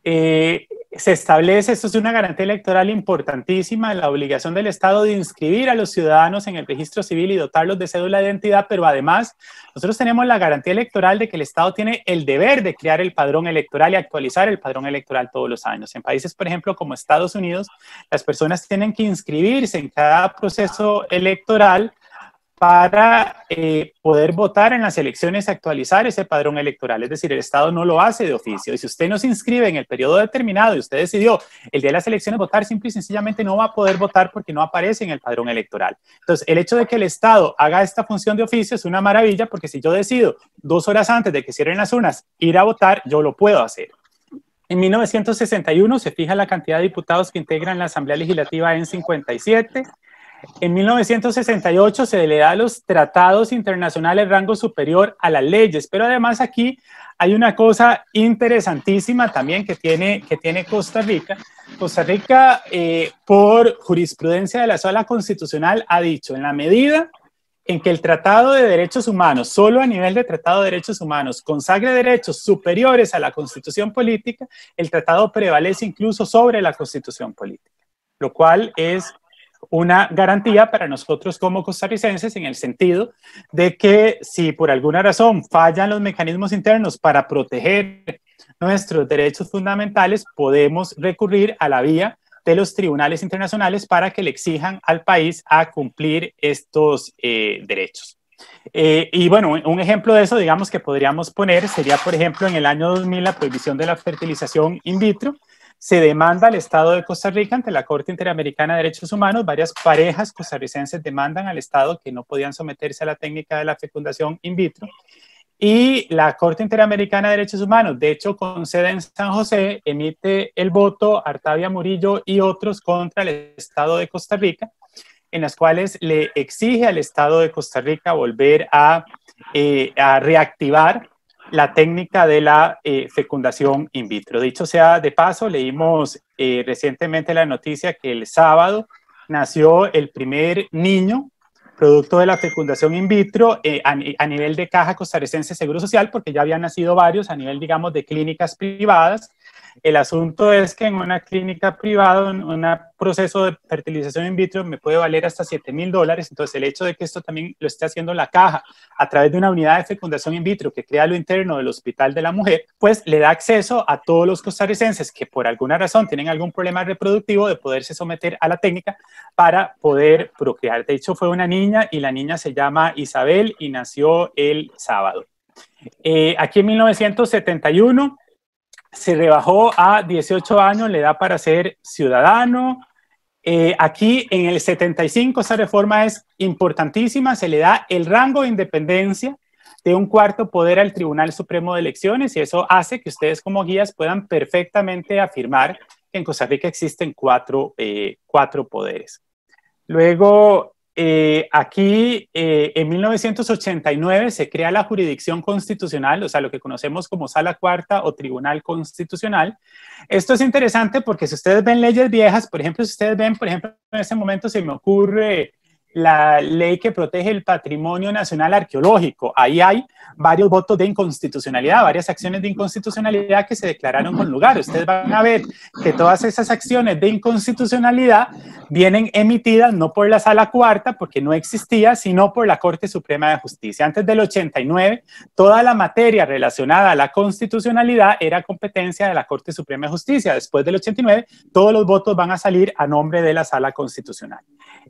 eh, se establece, esto es una garantía electoral importantísima, la obligación del Estado de inscribir a los ciudadanos en el registro civil y dotarlos de cédula de identidad, pero además nosotros tenemos la garantía electoral de que el Estado tiene el deber de crear el padrón electoral y actualizar el padrón electoral todos los años. En países, por ejemplo, como Estados Unidos, las personas tienen que inscribirse en cada proceso electoral para eh, poder votar en las elecciones actualizar ese padrón electoral. Es decir, el Estado no lo hace de oficio. Y si usted no se inscribe en el periodo determinado y usted decidió el día de las elecciones votar, simple y sencillamente no va a poder votar porque no aparece en el padrón electoral. Entonces, el hecho de que el Estado haga esta función de oficio es una maravilla porque si yo decido dos horas antes de que cierren las urnas ir a votar, yo lo puedo hacer. En 1961 se fija la cantidad de diputados que integran la Asamblea Legislativa en 57. En 1968 se le da a los tratados internacionales rango superior a las leyes, pero además aquí hay una cosa interesantísima también que tiene, que tiene Costa Rica. Costa Rica, eh, por jurisprudencia de la sala constitucional, ha dicho, en la medida en que el Tratado de Derechos Humanos, solo a nivel de Tratado de Derechos Humanos, consagre derechos superiores a la Constitución política, el tratado prevalece incluso sobre la Constitución política, lo cual es una garantía para nosotros como costarricenses en el sentido de que si por alguna razón fallan los mecanismos internos para proteger nuestros derechos fundamentales, podemos recurrir a la vía de los tribunales internacionales para que le exijan al país a cumplir estos eh, derechos. Eh, y bueno, un ejemplo de eso, digamos, que podríamos poner sería, por ejemplo, en el año 2000 la prohibición de la fertilización in vitro, se demanda al Estado de Costa Rica ante la Corte Interamericana de Derechos Humanos. Varias parejas costarricenses demandan al Estado que no podían someterse a la técnica de la fecundación in vitro. Y la Corte Interamericana de Derechos Humanos, de hecho, con sede en San José, emite el voto Artavia Murillo y otros contra el Estado de Costa Rica, en las cuales le exige al Estado de Costa Rica volver a, eh, a reactivar la técnica de la eh, fecundación in vitro. Dicho sea de paso, leímos eh, recientemente la noticia que el sábado nació el primer niño producto de la fecundación in vitro eh, a, a, nivel de Caja Costarricense Seguro Social, porque ya habían nacido varios a nivel, digamos, de clínicas privadas. El asunto es que en una clínica privada, en un proceso de fertilización in vitro, me puede valer hasta 7 mil dólares. Entonces, el hecho de que esto también lo esté haciendo la caja a través de una unidad de fecundación in vitro que crea lo interno del Hospital de la Mujer, pues le da acceso a todos los costarricenses que por alguna razón tienen algún problema reproductivo de poderse someter a la técnica para poder procrear. De hecho, fue una niña y la niña se llama Isabel y nació el sábado. Eh, aquí en 1971 se rebajó a 18 años le da para ser ciudadano. Eh, aquí en el 75 esa reforma es importantísima, se le da el rango de independencia de un cuarto poder al Tribunal Supremo de Elecciones y eso hace que ustedes como guías puedan perfectamente afirmar que en Costa Rica existen cuatro, eh, cuatro poderes. Luego, eh, aquí, eh, en 1989, se crea la jurisdicción constitucional, o sea, lo que conocemos como Sala Cuarta o Tribunal Constitucional. Esto es interesante porque si ustedes ven leyes viejas, por ejemplo, si ustedes ven, por ejemplo, en ese momento se me ocurre la ley que protege el patrimonio nacional arqueológico. Ahí hay varios votos de inconstitucionalidad, varias acciones de inconstitucionalidad que se declararon con lugar. Ustedes van a ver que todas esas acciones de inconstitucionalidad vienen emitidas no por la Sala Cuarta, porque no existía, sino por la Corte Suprema de Justicia. Antes del 89, toda la materia relacionada a la constitucionalidad era competencia de la Corte Suprema de Justicia. Después del 89, todos los votos van a salir a nombre de la Sala Constitucional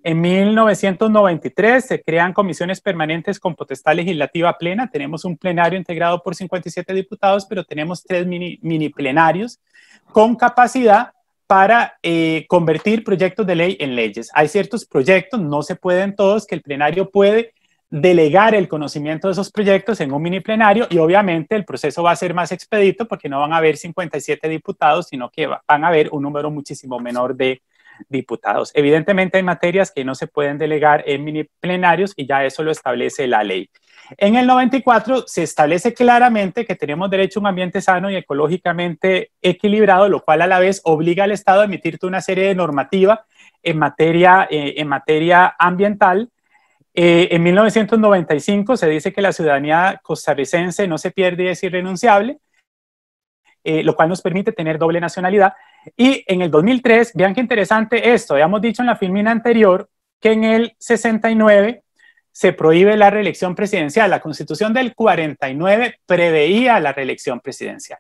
en 1993 se crean comisiones permanentes con potestad legislativa plena. Tenemos un plenario integrado por 57 diputados, pero tenemos tres mini, plenarios con capacidad para eh, convertir proyectos de ley en leyes. Hay ciertos proyectos, no se pueden todos, que el plenario puede delegar el conocimiento de esos proyectos en un mini plenario y obviamente el proceso va a ser más expedito porque no van a haber 57 diputados, sino que van a haber un número muchísimo menor de diputados. Evidentemente hay materias que no se pueden delegar en mini plenarios y ya eso lo establece la ley. En el 94 se establece claramente que tenemos derecho a un ambiente sano y ecológicamente equilibrado, lo cual a la vez obliga al Estado a emitir una serie de normativa en materia, eh, en materia ambiental. Eh, en 1995 se dice que la ciudadanía costarricense no se pierde y es irrenunciable, eh, lo cual nos permite tener doble nacionalidad. Y en el 2003, vean qué interesante esto, habíamos dicho en la filmina anterior que en el 69 se prohíbe la reelección presidencial. La constitución del 49 preveía la reelección presidencial.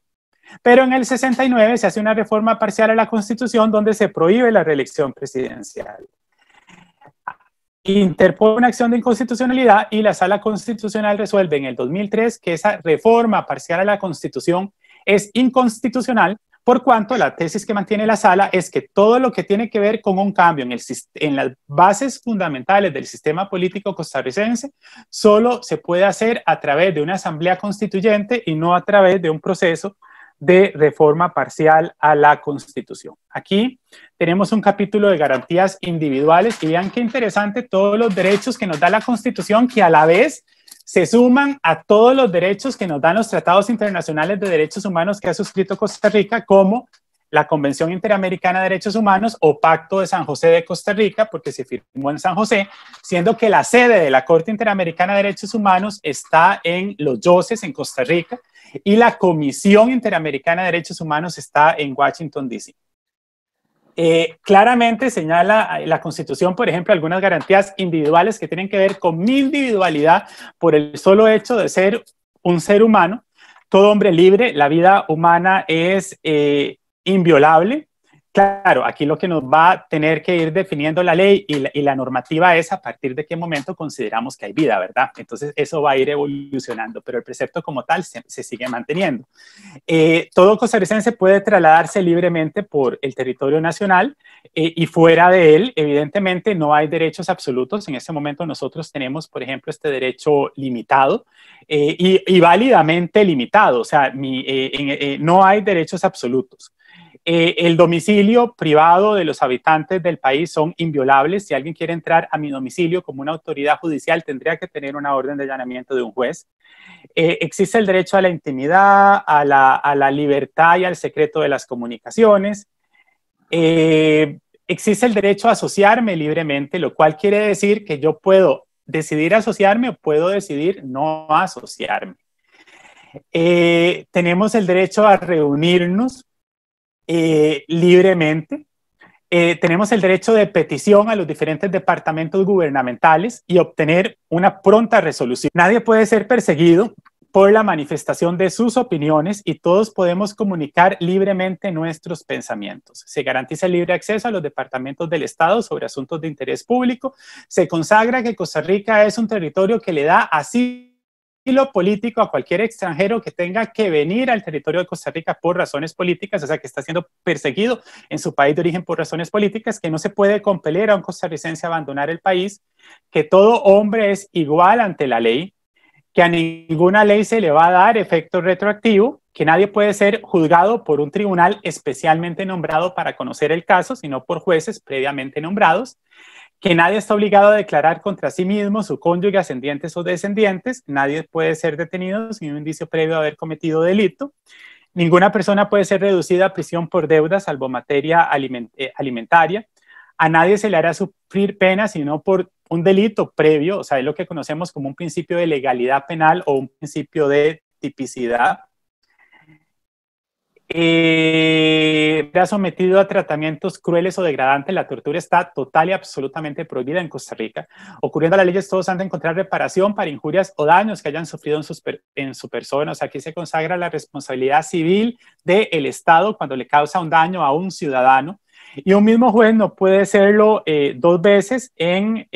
Pero en el 69 se hace una reforma parcial a la constitución donde se prohíbe la reelección presidencial. Interpone una acción de inconstitucionalidad y la sala constitucional resuelve en el 2003 que esa reforma parcial a la constitución es inconstitucional por cuanto la tesis que mantiene la sala es que todo lo que tiene que ver con un cambio en, las bases fundamentales del sistema político costarricense solo se puede hacer a través de una asamblea constituyente y no a través de un proceso de reforma parcial a la Constitución. Aquí tenemos un capítulo de garantías individuales y vean qué interesante todos los derechos que nos da la Constitución que a la vez se suman a todos los derechos que nos dan los tratados internacionales de derechos humanos que ha suscrito Costa Rica, como la Convención Interamericana de Derechos Humanos o Pacto de San José de Costa Rica, porque se firmó en San José, siendo que la sede de la Corte Interamericana de Derechos Humanos está en Los Yoses, en Costa Rica, y la Comisión Interamericana de Derechos Humanos está en Washington, D.C. Eh, claramente señala eh, la Constitución, por ejemplo, algunas garantías individuales que tienen que ver con mi individualidad por el solo hecho de ser un ser humano. Todo hombre libre, la vida humana es eh, inviolable, Claro, aquí lo que nos va a tener que ir definiendo la ley y la, normativa es a partir de qué momento consideramos que hay vida, ¿verdad? Entonces eso va a ir evolucionando, pero el precepto como tal se, sigue manteniendo. Eh, todo costarricense puede trasladarse libremente por el territorio nacional eh, y fuera de él, evidentemente, no hay derechos absolutos. En ese momento nosotros tenemos, por ejemplo, este derecho limitado eh, y, válidamente limitado, o sea, no hay derechos absolutos. Eh, el domicilio privado de los habitantes del país son inviolables. Si alguien quiere entrar a mi domicilio como una autoridad judicial, tendría que tener una orden de allanamiento de un juez. Eh, existe el derecho a la intimidad, a la, libertad y al secreto de las comunicaciones. Eh, existe el derecho a asociarme libremente, lo cual quiere decir que yo puedo decidir asociarme o puedo decidir no asociarme. tenemos el derecho a reunirnos eh, libremente. Eh, tenemos el derecho de petición a los diferentes departamentos gubernamentales y obtener una pronta resolución. Nadie puede ser perseguido por la manifestación de sus opiniones y todos podemos comunicar libremente nuestros pensamientos. Se garantiza el libre acceso a los departamentos del Estado sobre asuntos de interés público. Se consagra que Costa Rica es un territorio que le da así y lo político a cualquier extranjero que tenga que venir al territorio de Costa Rica por razones políticas, o sea, que está siendo perseguido en su país de origen por razones políticas, que no se puede compeler a un costarricense a abandonar el país, que todo hombre es igual ante la ley, que a ninguna ley se le va a dar efecto retroactivo, que nadie puede ser juzgado por un tribunal especialmente nombrado para conocer el caso, sino por jueces previamente nombrados, que nadie está obligado a declarar contra sí mismo, su cónyuge, ascendientes o descendientes, nadie puede ser detenido sin un indicio previo de haber cometido delito, ninguna persona puede ser reducida a prisión por deuda salvo materia eh, alimentaria, a nadie se le hará sufrir pena sino por un delito previo, o sea, es lo que conocemos como un principio de legalidad penal o un principio de tipicidad, eh, sometido a tratamientos crueles o degradantes, la tortura está total y absolutamente prohibida en Costa Rica. Ocurriendo a las leyes, todos han de encontrar reparación para injurias o daños que hayan sufrido en, sus, en su persona. O sea, aquí se consagra la responsabilidad civil del Estado cuando le causa un daño a un ciudadano. Y un mismo juez no puede hacerlo eh, dos veces eh,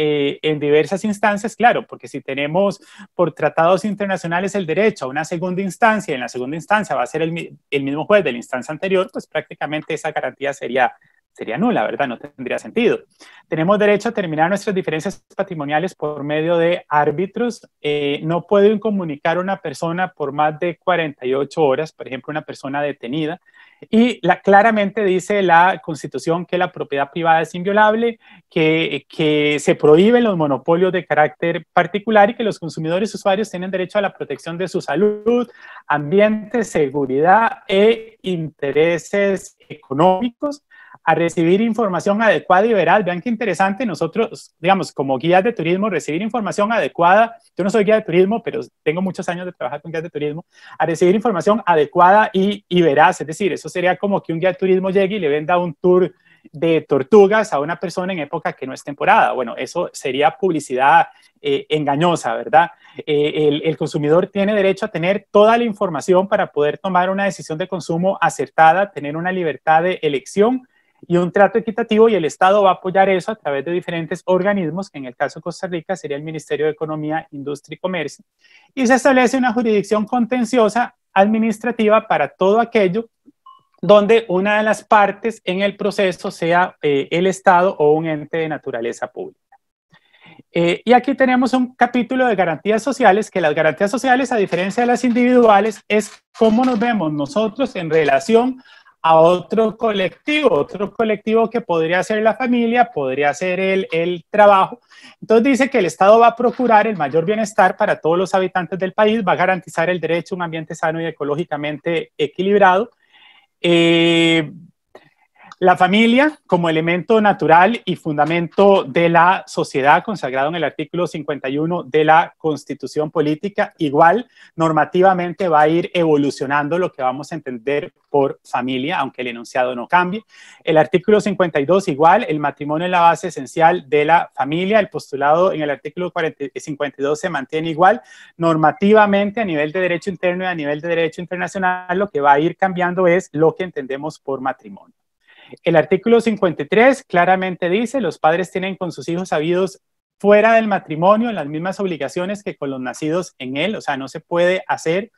en, diversas instancias, claro, porque si tenemos por tratados internacionales el derecho a una segunda instancia, y en la segunda instancia va a ser el, el mismo juez de la instancia anterior, pues prácticamente esa garantía sería sería nula, ¿verdad? No tendría sentido. Tenemos derecho a terminar nuestras diferencias patrimoniales por medio de árbitros. Eh, no pueden incomunicar una persona por más de 48 horas, por ejemplo, una persona detenida. Y claramente dice la Constitución que la propiedad privada es inviolable, que, se prohíben los monopolios de carácter particular y que los consumidores usuarios tienen derecho a la protección de su salud, ambiente, seguridad e intereses económicos a recibir información adecuada y veraz. Vean qué interesante, nosotros, digamos, como guías de turismo, recibir información adecuada, yo no soy guía de turismo, pero tengo muchos años de trabajar con guías de turismo, a recibir información adecuada y, veraz. Es decir, eso sería como que un guía de turismo llegue y le venda un tour de tortugas a una persona en época que no es temporada. Bueno, eso sería publicidad eh, engañosa, ¿verdad? Eh, el, el, consumidor tiene derecho a tener toda la información para poder tomar una decisión de consumo acertada, tener una libertad de elección y un trato equitativo y el Estado va a apoyar eso a través de diferentes organismos, que en el caso de Costa Rica sería el Ministerio de Economía, Industria y Comercio, y se establece una jurisdicción contenciosa administrativa para todo aquello donde una de las partes en el proceso sea eh, el Estado o un ente de naturaleza pública. Eh, y aquí tenemos un capítulo de garantías sociales, que las garantías sociales, a diferencia de las individuales, es cómo nos vemos nosotros en relación a otro colectivo, otro colectivo que podría ser la familia, podría ser el, el, trabajo. Entonces dice que el Estado va a procurar el mayor bienestar para todos los habitantes del país, va a garantizar el derecho a un ambiente sano y ecológicamente equilibrado. Eh, la familia como elemento natural y fundamento de la sociedad, consagrado en el artículo 51 de la Constitución Política, igual normativamente va a ir evolucionando lo que vamos a entender por familia, aunque el enunciado no cambie. El artículo 52 igual, el matrimonio es la base esencial de la familia, el postulado en el artículo 52 eh, se mantiene igual. Normativamente a nivel de derecho interno y a nivel de derecho internacional, lo que va a ir cambiando es lo que entendemos por matrimonio. El artículo 53 claramente dice, los padres tienen con sus hijos habidos fuera del matrimonio las mismas obligaciones que con los nacidos en él, o sea, no se puede hacer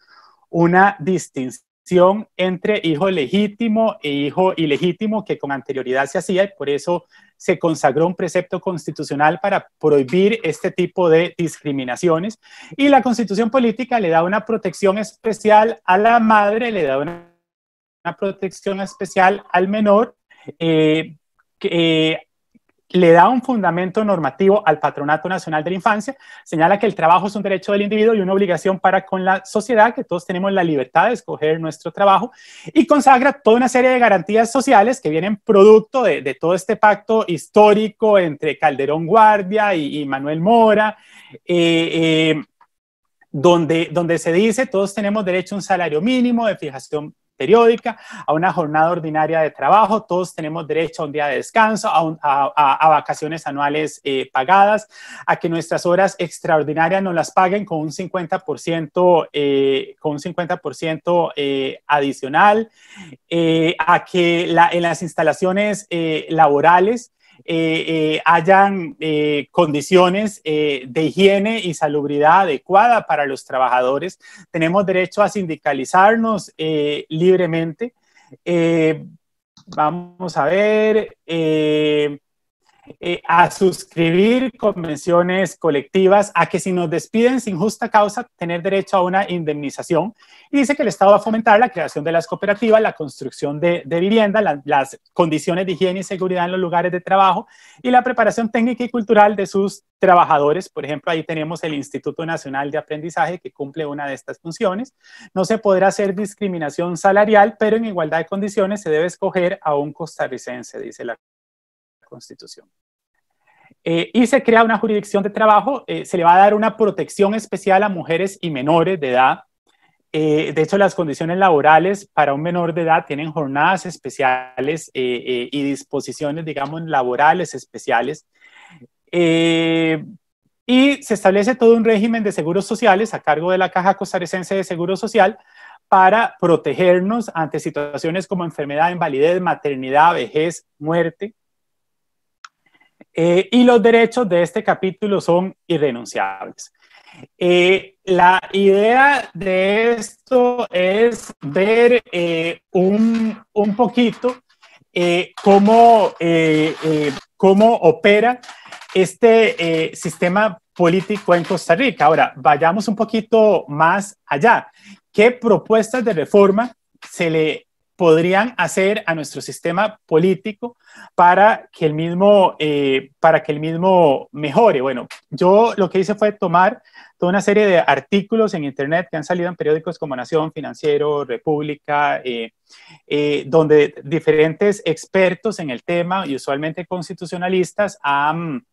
una distinción entre hijo legítimo e hijo ilegítimo que con anterioridad se hacía y por eso se consagró un precepto constitucional para prohibir este tipo de discriminaciones y la constitución política le da una protección especial a la madre, le da una, protección especial al menor eh, eh, le da un fundamento normativo al Patronato Nacional de la Infancia, señala que el trabajo es un derecho del individuo y una obligación para con la sociedad, que todos tenemos la libertad de escoger nuestro trabajo, y consagra toda una serie de garantías sociales que vienen producto de, todo este pacto histórico entre Calderón Guardia y, Manuel Mora. Eh, donde, donde se dice todos tenemos derecho a un salario mínimo de fijación periódica, a una jornada ordinaria de trabajo, todos tenemos derecho a un día de descanso, a, vacaciones anuales eh, pagadas, a que nuestras horas extraordinarias nos las paguen con un 50%, eh, con un 50% eh, adicional, a que en las instalaciones laborales eh, eh, hayan eh, condiciones de higiene y salubridad adecuada para los trabajadores. Tenemos derecho a sindicalizarnos libremente. vamos a ver eh, a suscribir convenciones colectivas, a que si nos despiden sin justa causa, tener derecho a una indemnización. Y dice que el Estado va a fomentar la creación de las cooperativas, la construcción de, de vivienda, las condiciones de higiene y seguridad en los lugares de trabajo y la preparación técnica y cultural de sus trabajadores. Por ejemplo, ahí tenemos el Instituto Nacional de Aprendizaje que cumple una de estas funciones. No se podrá hacer discriminación salarial, pero en igualdad de condiciones se debe escoger a un costarricense, dice la Constitución. Eh, y se crea una jurisdicción de trabajo, eh, se le va a dar una protección especial a mujeres y menores de edad. Eh, de hecho, las condiciones laborales para un menor de edad tienen jornadas especiales y disposiciones, digamos, laborales especiales. y se establece todo un régimen de seguros sociales a cargo de la Caja Costarricense de Seguro Social para protegernos ante situaciones como enfermedad, invalidez, maternidad, vejez, muerte. Eh, y los derechos de este capítulo son irrenunciables. Eh, la idea de esto es ver eh, un, poquito cómo, cómo, opera este sistema político en Costa Rica. Ahora, vayamos un poquito más allá. ¿Qué propuestas de reforma se le podrían hacer a nuestro sistema político para que el mismo, eh, para que el mismo mejore. Bueno, yo lo que hice fue tomar toda una serie de artículos en Internet que han salido en periódicos como Nación, Financiero, República, eh, eh, donde diferentes expertos en el tema y usualmente constitucionalistas han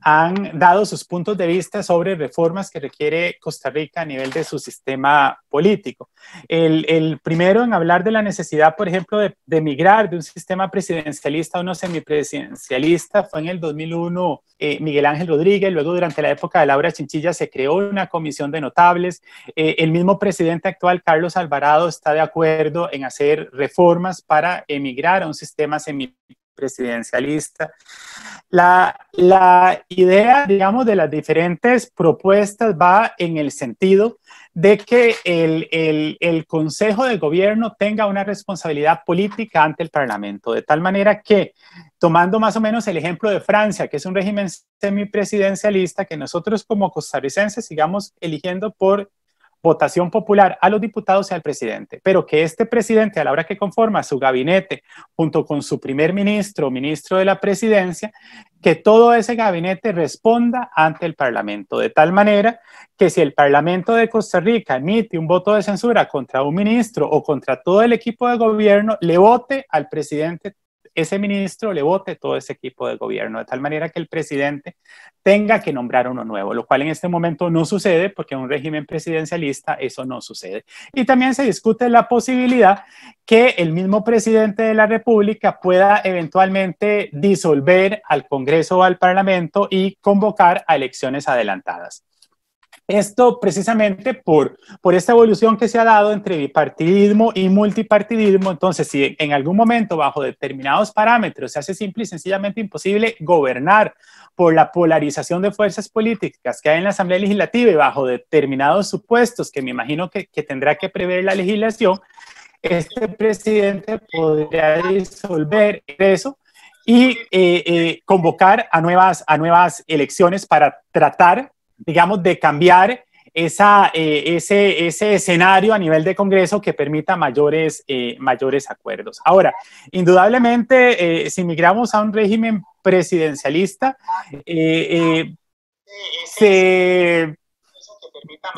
han dado sus puntos de vista sobre reformas que requiere Costa Rica a nivel de su sistema político. El, primero en hablar de la necesidad, por ejemplo, de, emigrar de un sistema presidencialista a uno semipresidencialista fue en el 2001 eh, Miguel Ángel Rodríguez, luego durante la época de Laura Chinchilla se creó una comisión de notables, eh, el mismo presidente actual, Carlos Alvarado, está de acuerdo en hacer reformas para emigrar a un sistema semipresidencialista presidencialista. La, idea, digamos, de las diferentes propuestas va en el sentido de que el, el, Consejo de Gobierno tenga una responsabilidad política ante el Parlamento, de tal manera que, tomando más o menos el ejemplo de Francia, que es un régimen semipresidencialista, que nosotros como costarricenses sigamos eligiendo por votación popular a los diputados y al presidente, pero que este presidente, a la hora que conforma su gabinete, junto con su primer ministro, ministro de la presidencia, que todo ese gabinete responda ante el Parlamento, de tal manera que si el Parlamento de Costa Rica emite un voto de censura contra un ministro o contra todo el equipo de gobierno, le vote al presidente ese ministro le vote todo ese equipo de gobierno, de tal manera que el presidente tenga que nombrar uno nuevo, lo cual en este momento no sucede porque en un régimen presidencialista eso no sucede. Y también se discute la posibilidad que el mismo presidente de la República pueda eventualmente disolver al Congreso o al Parlamento y convocar a elecciones adelantadas. Esto precisamente por, por esta evolución que se ha dado entre bipartidismo y multipartidismo. Entonces, si en algún momento bajo determinados parámetros se hace simple y sencillamente imposible gobernar por la polarización de fuerzas políticas que hay en la Asamblea Legislativa y bajo determinados supuestos que me imagino que, tendrá que prever la legislación, este presidente podría disolver eso y eh, eh, convocar a nuevas, a nuevas elecciones para tratar digamos, de cambiar eh, ese, escenario a nivel de Congreso que permita mayores, eh, mayores acuerdos. Ahora, indudablemente, eh, si migramos a un régimen presidencialista,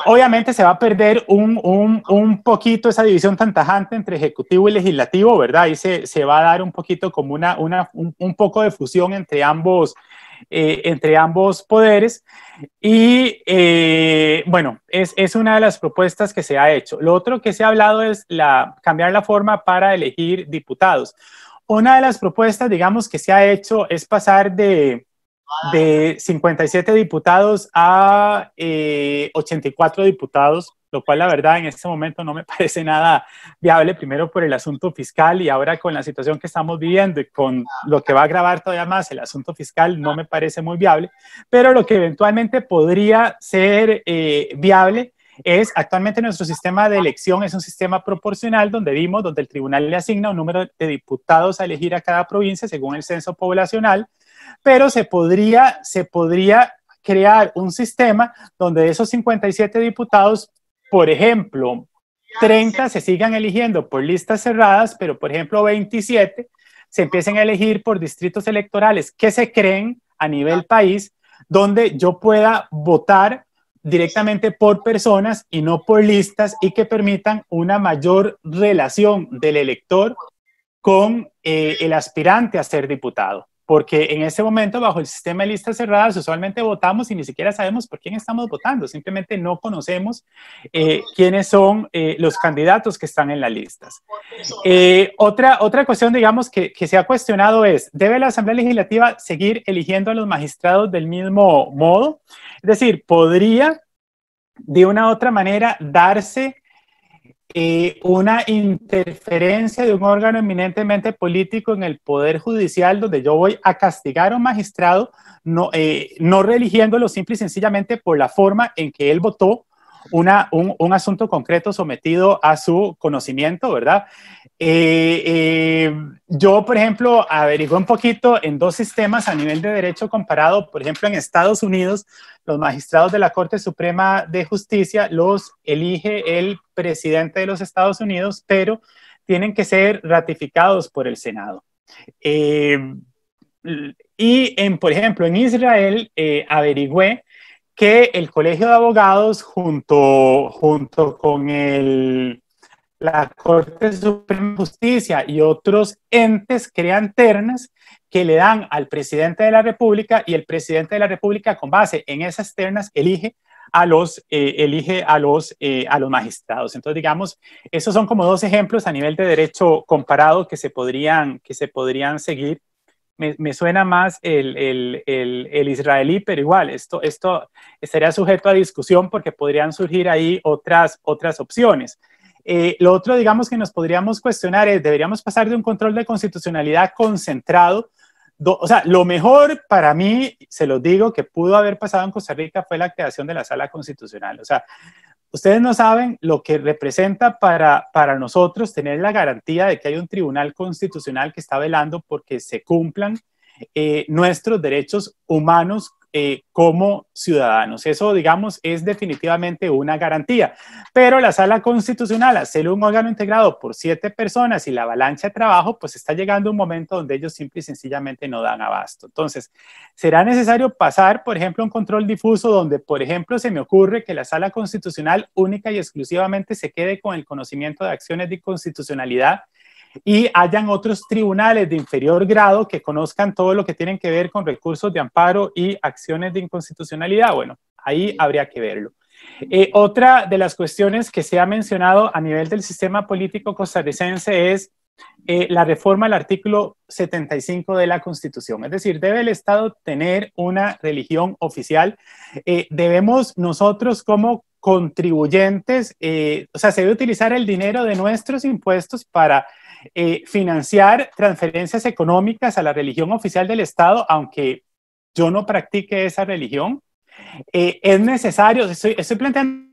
obviamente se va a perder un, poquito esa división tan tajante entre ejecutivo y legislativo, ¿verdad? y se, va a dar un poquito como una, un, poco de fusión entre ambos eh, entre ambos poderes. Y eh, bueno, es, es, una de las propuestas que se ha hecho. Lo otro que se ha hablado es la, cambiar la forma para elegir diputados. Una de las propuestas, digamos, que se ha hecho es pasar de, Ah. de 57 diputados a 84 eh, diputados, lo cual la verdad en este momento no me parece nada viable, primero por el asunto fiscal y ahora con la situación que estamos viviendo y con lo que va a agravar todavía más el asunto fiscal, no me parece muy viable, pero lo que eventualmente podría ser eh, viable es actualmente nuestro sistema de elección es un sistema proporcional donde vimos, donde el tribunal le asigna un número de diputados a elegir a cada provincia según el censo poblacional pero se podría, se podría crear un sistema donde esos 57 diputados, por ejemplo, 30 se sigan eligiendo por listas cerradas, pero por ejemplo 27 se empiecen a elegir por distritos electorales que se creen a nivel país, donde yo pueda votar directamente por personas y no por listas y que permitan una mayor relación del elector con eh, el aspirante a ser diputado porque en ese momento bajo el sistema de listas cerradas usualmente votamos y ni siquiera sabemos por quién estamos votando, simplemente no conocemos eh, quiénes son eh, los candidatos que están en las listas. Eh, otra, otra cuestión, digamos, que, que, se ha cuestionado es, ¿debe la Asamblea Legislativa seguir eligiendo a los magistrados del mismo modo? Es decir, ¿podría de una u otra manera darse eh, una interferencia de un órgano eminentemente político en el Poder Judicial, donde yo voy a castigar a un magistrado, no, eh, no reeligiéndolo simple y sencillamente por la forma en que él votó, un, asunto concreto sometido a su conocimiento, ¿verdad? Eh, eh, yo, por ejemplo, averigüé un poquito en dos sistemas a nivel de derecho comparado. Por ejemplo, en Estados Unidos, los magistrados de la Corte Suprema de Justicia los elige el presidente de los Estados Unidos, pero tienen que ser ratificados por el Senado. Eh, y, en, por ejemplo, en Israel averigüé que el Colegio de Abogados junto, junto con el, la Corte Suprema de Justicia y otros entes crean ternas que le dan al presidente de la República y el presidente de la República con base en esas ternas elige a los, eh, elige a los, eh, a los magistrados. Entonces, digamos, esos son como dos ejemplos a nivel de derecho comparado que se podrían, que se podrían seguir me, suena más el, israelí, pero igual, esto, esto estaría sujeto a discusión porque podrían surgir ahí otras, otras opciones. Eh, lo otro, digamos, que nos podríamos cuestionar es, deberíamos pasar de un control de constitucionalidad concentrado. o sea, lo mejor para mí, se lo digo, que pudo haber pasado en Costa Rica fue la creación de la sala constitucional. O sea, Ustedes no saben lo que representa para, para nosotros tener la garantía de que hay un tribunal constitucional que está velando porque se cumplan eh, nuestros derechos humanos eh, como ciudadanos. Eso, digamos, es definitivamente una garantía. Pero la sala constitucional, hacer un órgano integrado por siete personas y la avalancha de trabajo, pues está llegando un momento donde ellos simple y sencillamente no dan abasto. Entonces, será necesario pasar, por ejemplo, un control difuso donde, por ejemplo, se me ocurre que la sala constitucional única y exclusivamente se quede con el conocimiento de acciones de constitucionalidad y hayan otros tribunales de inferior grado que conozcan todo lo que tienen que ver con recursos de amparo y acciones de inconstitucionalidad. Bueno, ahí habría que verlo. Eh, otra de las cuestiones que se ha mencionado a nivel del sistema político costarricense es eh, la reforma al artículo 75 de la Constitución. Es decir, debe el Estado tener una religión oficial. Eh, debemos nosotros como contribuyentes, o sea, se debe utilizar el dinero de nuestros impuestos para eh, financiar transferencias económicas a la religión oficial del Estado, aunque yo no practique esa religión. Eh, es necesario, estoy, planteando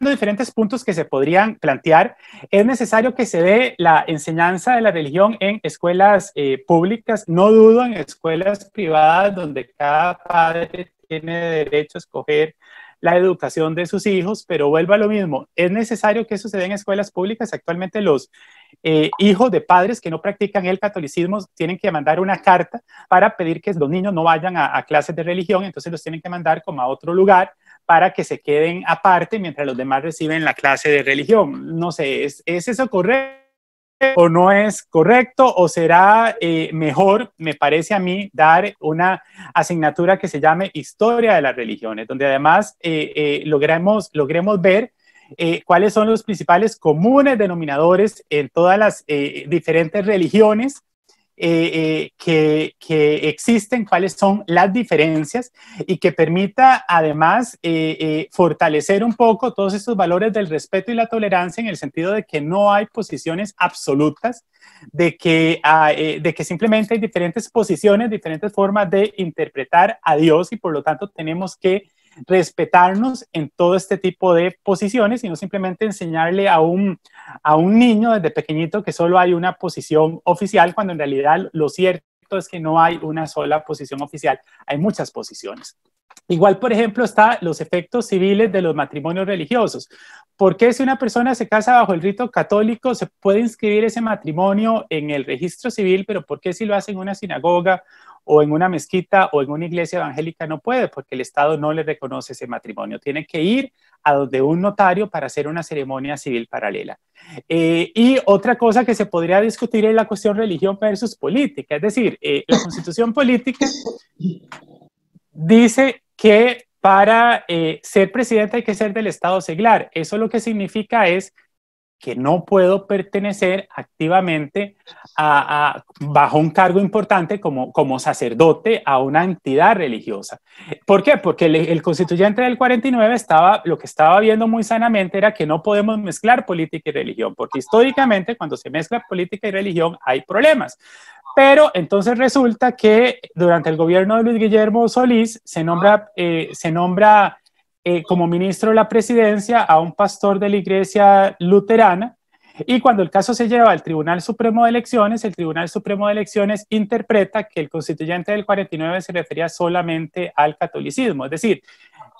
diferentes puntos que se podrían plantear. Es necesario que se dé la enseñanza de la religión en escuelas eh, públicas, no dudo en escuelas privadas donde cada padre tiene derecho a escoger la educación de sus hijos, pero vuelva a lo mismo, es necesario que eso se dé en escuelas públicas. Actualmente los eh, hijos de padres que no practican el catolicismo tienen que mandar una carta para pedir que los niños no vayan a, clases de religión, entonces los tienen que mandar como a otro lugar para que se queden aparte mientras los demás reciben la clase de religión. No sé, ¿es, eso correcto? o no es correcto o será eh, mejor, me parece a mí, dar una asignatura que se llame Historia de las Religiones, donde además eh, logremos, logremos ver eh, cuáles son los principales comunes denominadores en todas las eh, diferentes religiones eh, que, existen, cuáles son las diferencias y que permita además fortalecer un poco todos esos valores del respeto y la tolerancia en el sentido de que no hay posiciones absolutas, de que, ah, de que simplemente hay diferentes posiciones, diferentes formas de interpretar a Dios y por lo tanto tenemos que respetarnos en todo este tipo de posiciones y no simplemente enseñarle a un, a un niño desde pequeñito que solo hay una posición oficial cuando en realidad lo cierto es que no hay una sola posición oficial, hay muchas posiciones. Igual, por ejemplo, está los efectos civiles de los matrimonios religiosos. ¿Por qué si una persona se casa bajo el rito católico se puede inscribir ese matrimonio en el registro civil, pero por qué si lo hace en una sinagoga o en una mezquita o en una iglesia evangélica no puede porque el Estado no le reconoce ese matrimonio. Tiene que ir a donde un notario para hacer una ceremonia civil paralela. Eh, y otra cosa que se podría discutir es la cuestión religión versus política. Es decir, eh, la constitución política dice que para eh, ser presidente hay que ser del Estado seglar. Eso lo que significa es que no puedo pertenecer activamente a, bajo un cargo importante como, como sacerdote a una entidad religiosa. ¿Por qué? Porque el, constituyente del 49 estaba, lo que estaba viendo muy sanamente era que no podemos mezclar política y religión, porque históricamente cuando se mezcla política y religión hay problemas. Pero entonces resulta que durante el gobierno de Luis Guillermo Solís se nombra, eh, se nombra eh, como ministro de la presidencia a un pastor de la iglesia luterana. Y cuando el caso se lleva al Tribunal Supremo de Elecciones, el Tribunal Supremo de Elecciones interpreta que el constituyente del 49 se refería solamente al catolicismo. Es decir,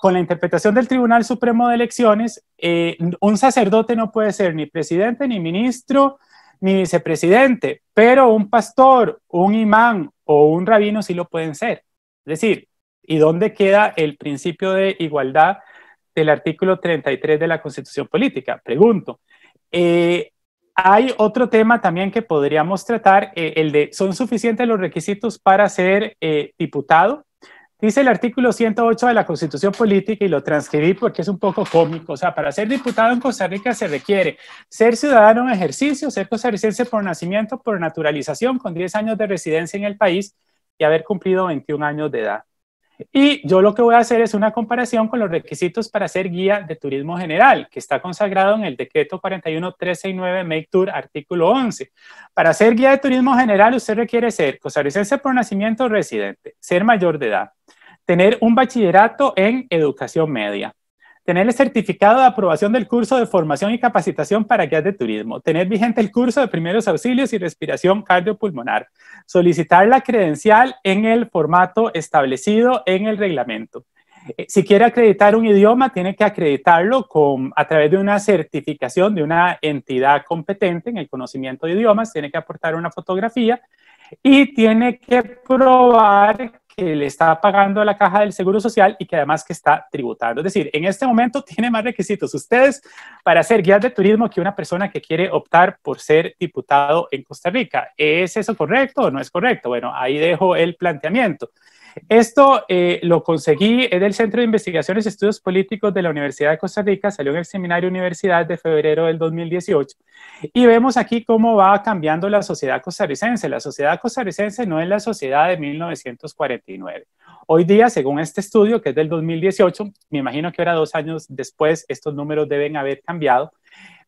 con la interpretación del Tribunal Supremo de Elecciones, eh, un sacerdote no puede ser ni presidente, ni ministro, ni vicepresidente, pero un pastor, un imán o un rabino sí lo pueden ser. Es decir, ¿Y dónde queda el principio de igualdad del artículo 33 de la Constitución Política? Pregunto. Eh, hay otro tema también que podríamos tratar, eh, el de, ¿son suficientes los requisitos para ser eh, diputado? Dice el artículo 108 de la Constitución Política, y lo transcribí porque es un poco cómico, o sea, para ser diputado en Costa Rica se requiere ser ciudadano en ejercicio, ser costarricense por nacimiento, por naturalización, con 10 años de residencia en el país y haber cumplido 21 años de edad. Y yo lo que voy a hacer es una comparación con los requisitos para ser guía de turismo general, que está consagrado en el decreto 41369 Make Tour, artículo 11. Para ser guía de turismo general, usted requiere ser costarricense por nacimiento residente, ser mayor de edad, tener un bachillerato en educación media, tener el certificado de aprobación del curso de formación y capacitación para guías de turismo, tener vigente el curso de primeros auxilios y respiración cardiopulmonar, solicitar la credencial en el formato establecido en el reglamento. Eh, si quiere acreditar un idioma, tiene que acreditarlo con, a través de una certificación de una entidad competente en el conocimiento de idiomas, tiene que aportar una fotografía y tiene que probar que le está pagando a la caja del Seguro Social y que además que está tributando. Es decir, en este momento tiene más requisitos ustedes para ser guías de turismo que una persona que quiere optar por ser diputado en Costa Rica. ¿Es eso correcto o no es correcto? Bueno, ahí dejo el planteamiento. Esto eh, lo conseguí, en del Centro de Investigaciones y Estudios Políticos de la Universidad de Costa Rica, salió en el seminario Universidad de febrero del 2018. Y vemos aquí cómo va cambiando la sociedad costarricense. La sociedad costarricense no es la sociedad de 1949. Hoy día, según este estudio, que es del 2018, me imagino que ahora dos años después estos números deben haber cambiado,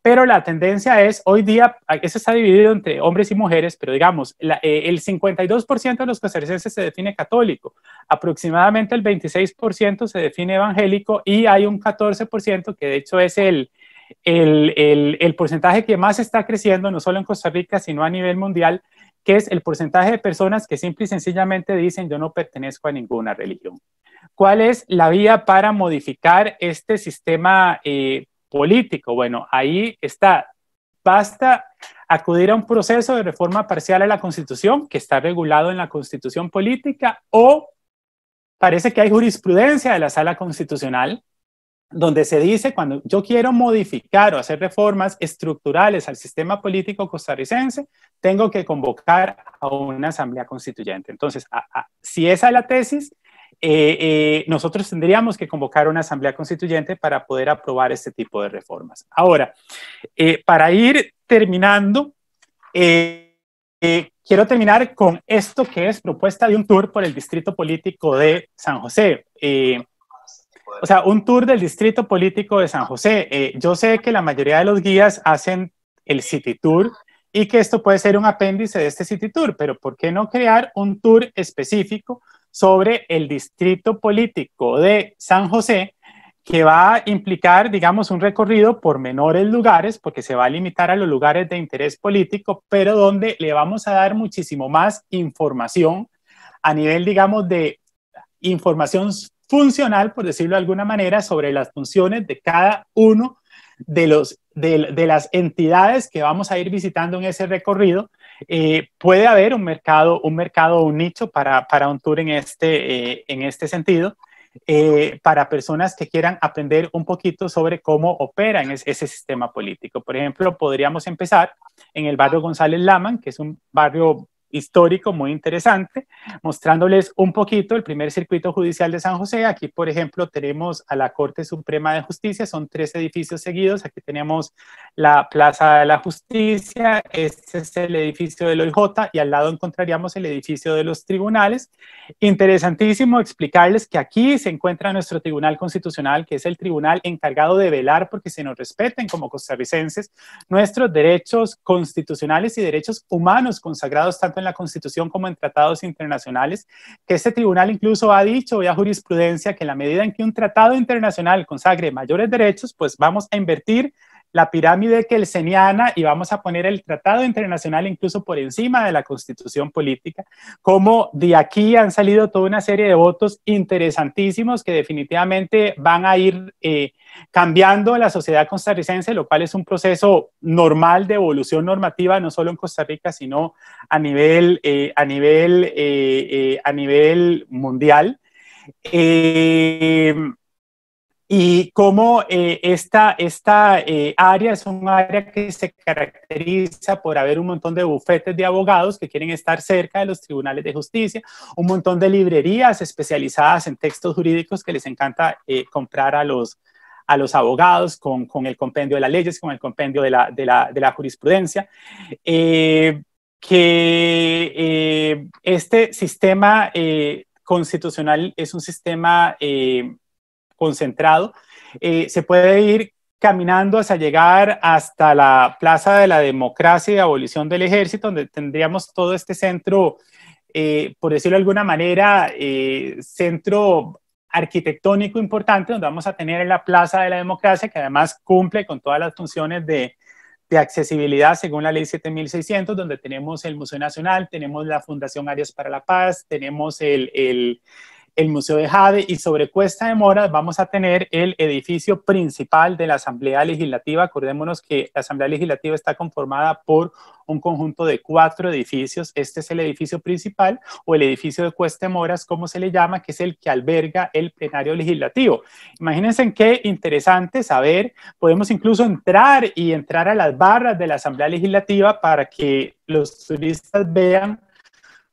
pero la tendencia es hoy día, eso está dividido entre hombres y mujeres, pero digamos, eh, el 52% de los costarricenses se define católico, aproximadamente el 26% se define evangélico y hay un 14% que de hecho es el, el, porcentaje que más está creciendo, no solo en Costa Rica, sino a nivel mundial, que es el porcentaje de personas que simple y sencillamente dicen yo no pertenezco a ninguna religión. ¿Cuál es la vía para modificar este sistema eh, político. Bueno, ahí está. Basta acudir a un proceso de reforma parcial a la Constitución, que está regulado en la Constitución política, o parece que hay jurisprudencia de la Sala Constitucional, donde se dice cuando yo quiero modificar o hacer reformas estructurales al sistema político costarricense, tengo que convocar a una asamblea constituyente. Entonces, si esa es la tesis, eh, eh, nosotros tendríamos que convocar una asamblea constituyente para poder aprobar este tipo de reformas. Ahora, eh, para ir terminando, quiero terminar con esto que es propuesta de un tour por el distrito político de San José. o sea, un tour del distrito político de San José. yo sé que la mayoría de los guías hacen el City Tour, y que esto puede ser un apéndice de este City Tour, pero ¿por qué no crear un tour específico sobre el distrito político de San José, que va a implicar, digamos, un recorrido por menores lugares, porque se va a limitar a los lugares de interés político, pero donde le vamos a dar muchísimo más información a nivel, digamos, de información funcional, por decirlo de alguna manera, sobre las funciones de cada uno de, de, de las entidades que vamos a ir visitando en ese recorrido eh, puede haber un mercado, un mercado, un nicho para, un tour en este, eh, en este sentido. Eh, para personas que quieran aprender un poquito sobre cómo opera ese sistema político. Por ejemplo, podríamos empezar en el barrio González Laman, que es un barrio histórico muy interesante, mostrándoles un poquito el primer circuito judicial de San José. Aquí, por ejemplo, tenemos a la Corte Suprema de Justicia, son tres edificios seguidos. Aquí tenemos la Plaza de la Justicia, este es el edificio del OIJ y al lado encontraríamos el edificio de los tribunales. Interesantísimo explicarles que aquí se encuentra nuestro Tribunal Constitucional, que es el tribunal encargado de velar porque se nos respeten como costarricenses nuestros derechos constitucionales y derechos humanos consagrados tanto en la Constitución como en tratados internacionales, que este tribunal incluso ha dicho, vía jurisprudencia, que la medida en que un tratado internacional consagre mayores derechos, pues vamos a invertir la pirámide kelseniana y vamos a poner el tratado internacional incluso por encima de la constitución política, como de aquí han salido toda una serie de votos interesantísimos que definitivamente van a ir eh, cambiando la sociedad costarricense, lo cual es un proceso normal de evolución normativa, no solo en Costa Rica, sino a nivel, eh, a nivel, eh, a nivel mundial y como eh, esta, esta eh, área es un área que se caracteriza por haber un montón de bufetes de abogados que quieren estar cerca de los tribunales de justicia, un montón de librerías especializadas en textos jurídicos que les encanta eh, comprar a los, a los abogados con, con, el compendio de las leyes, con el compendio de la, de la, jurisprudencia. que este sistema constitucional es un sistema concentrado. Eh, se puede ir caminando hasta llegar hasta la Plaza de la Democracia y Abolición del Ejército, donde tendríamos todo este centro, eh, por decirlo de alguna manera, eh, centro arquitectónico importante, donde vamos a tener la Plaza de la Democracia, que además cumple con todas las funciones de, accesibilidad según la ley 7600, donde tenemos el Museo Nacional, tenemos la Fundación Arias para la Paz, tenemos el el Museo de Jade y sobre Cuesta de Moras vamos a tener el edificio principal de la Asamblea Legislativa. Acordémonos que la Asamblea Legislativa está conformada por un conjunto de cuatro edificios. Este es el edificio principal o el edificio de Cuesta de Moras, como se le llama, que es el que alberga el plenario legislativo. Imagínense qué interesante saber, podemos incluso entrar y entrar a las barras de la Asamblea Legislativa para que los turistas vean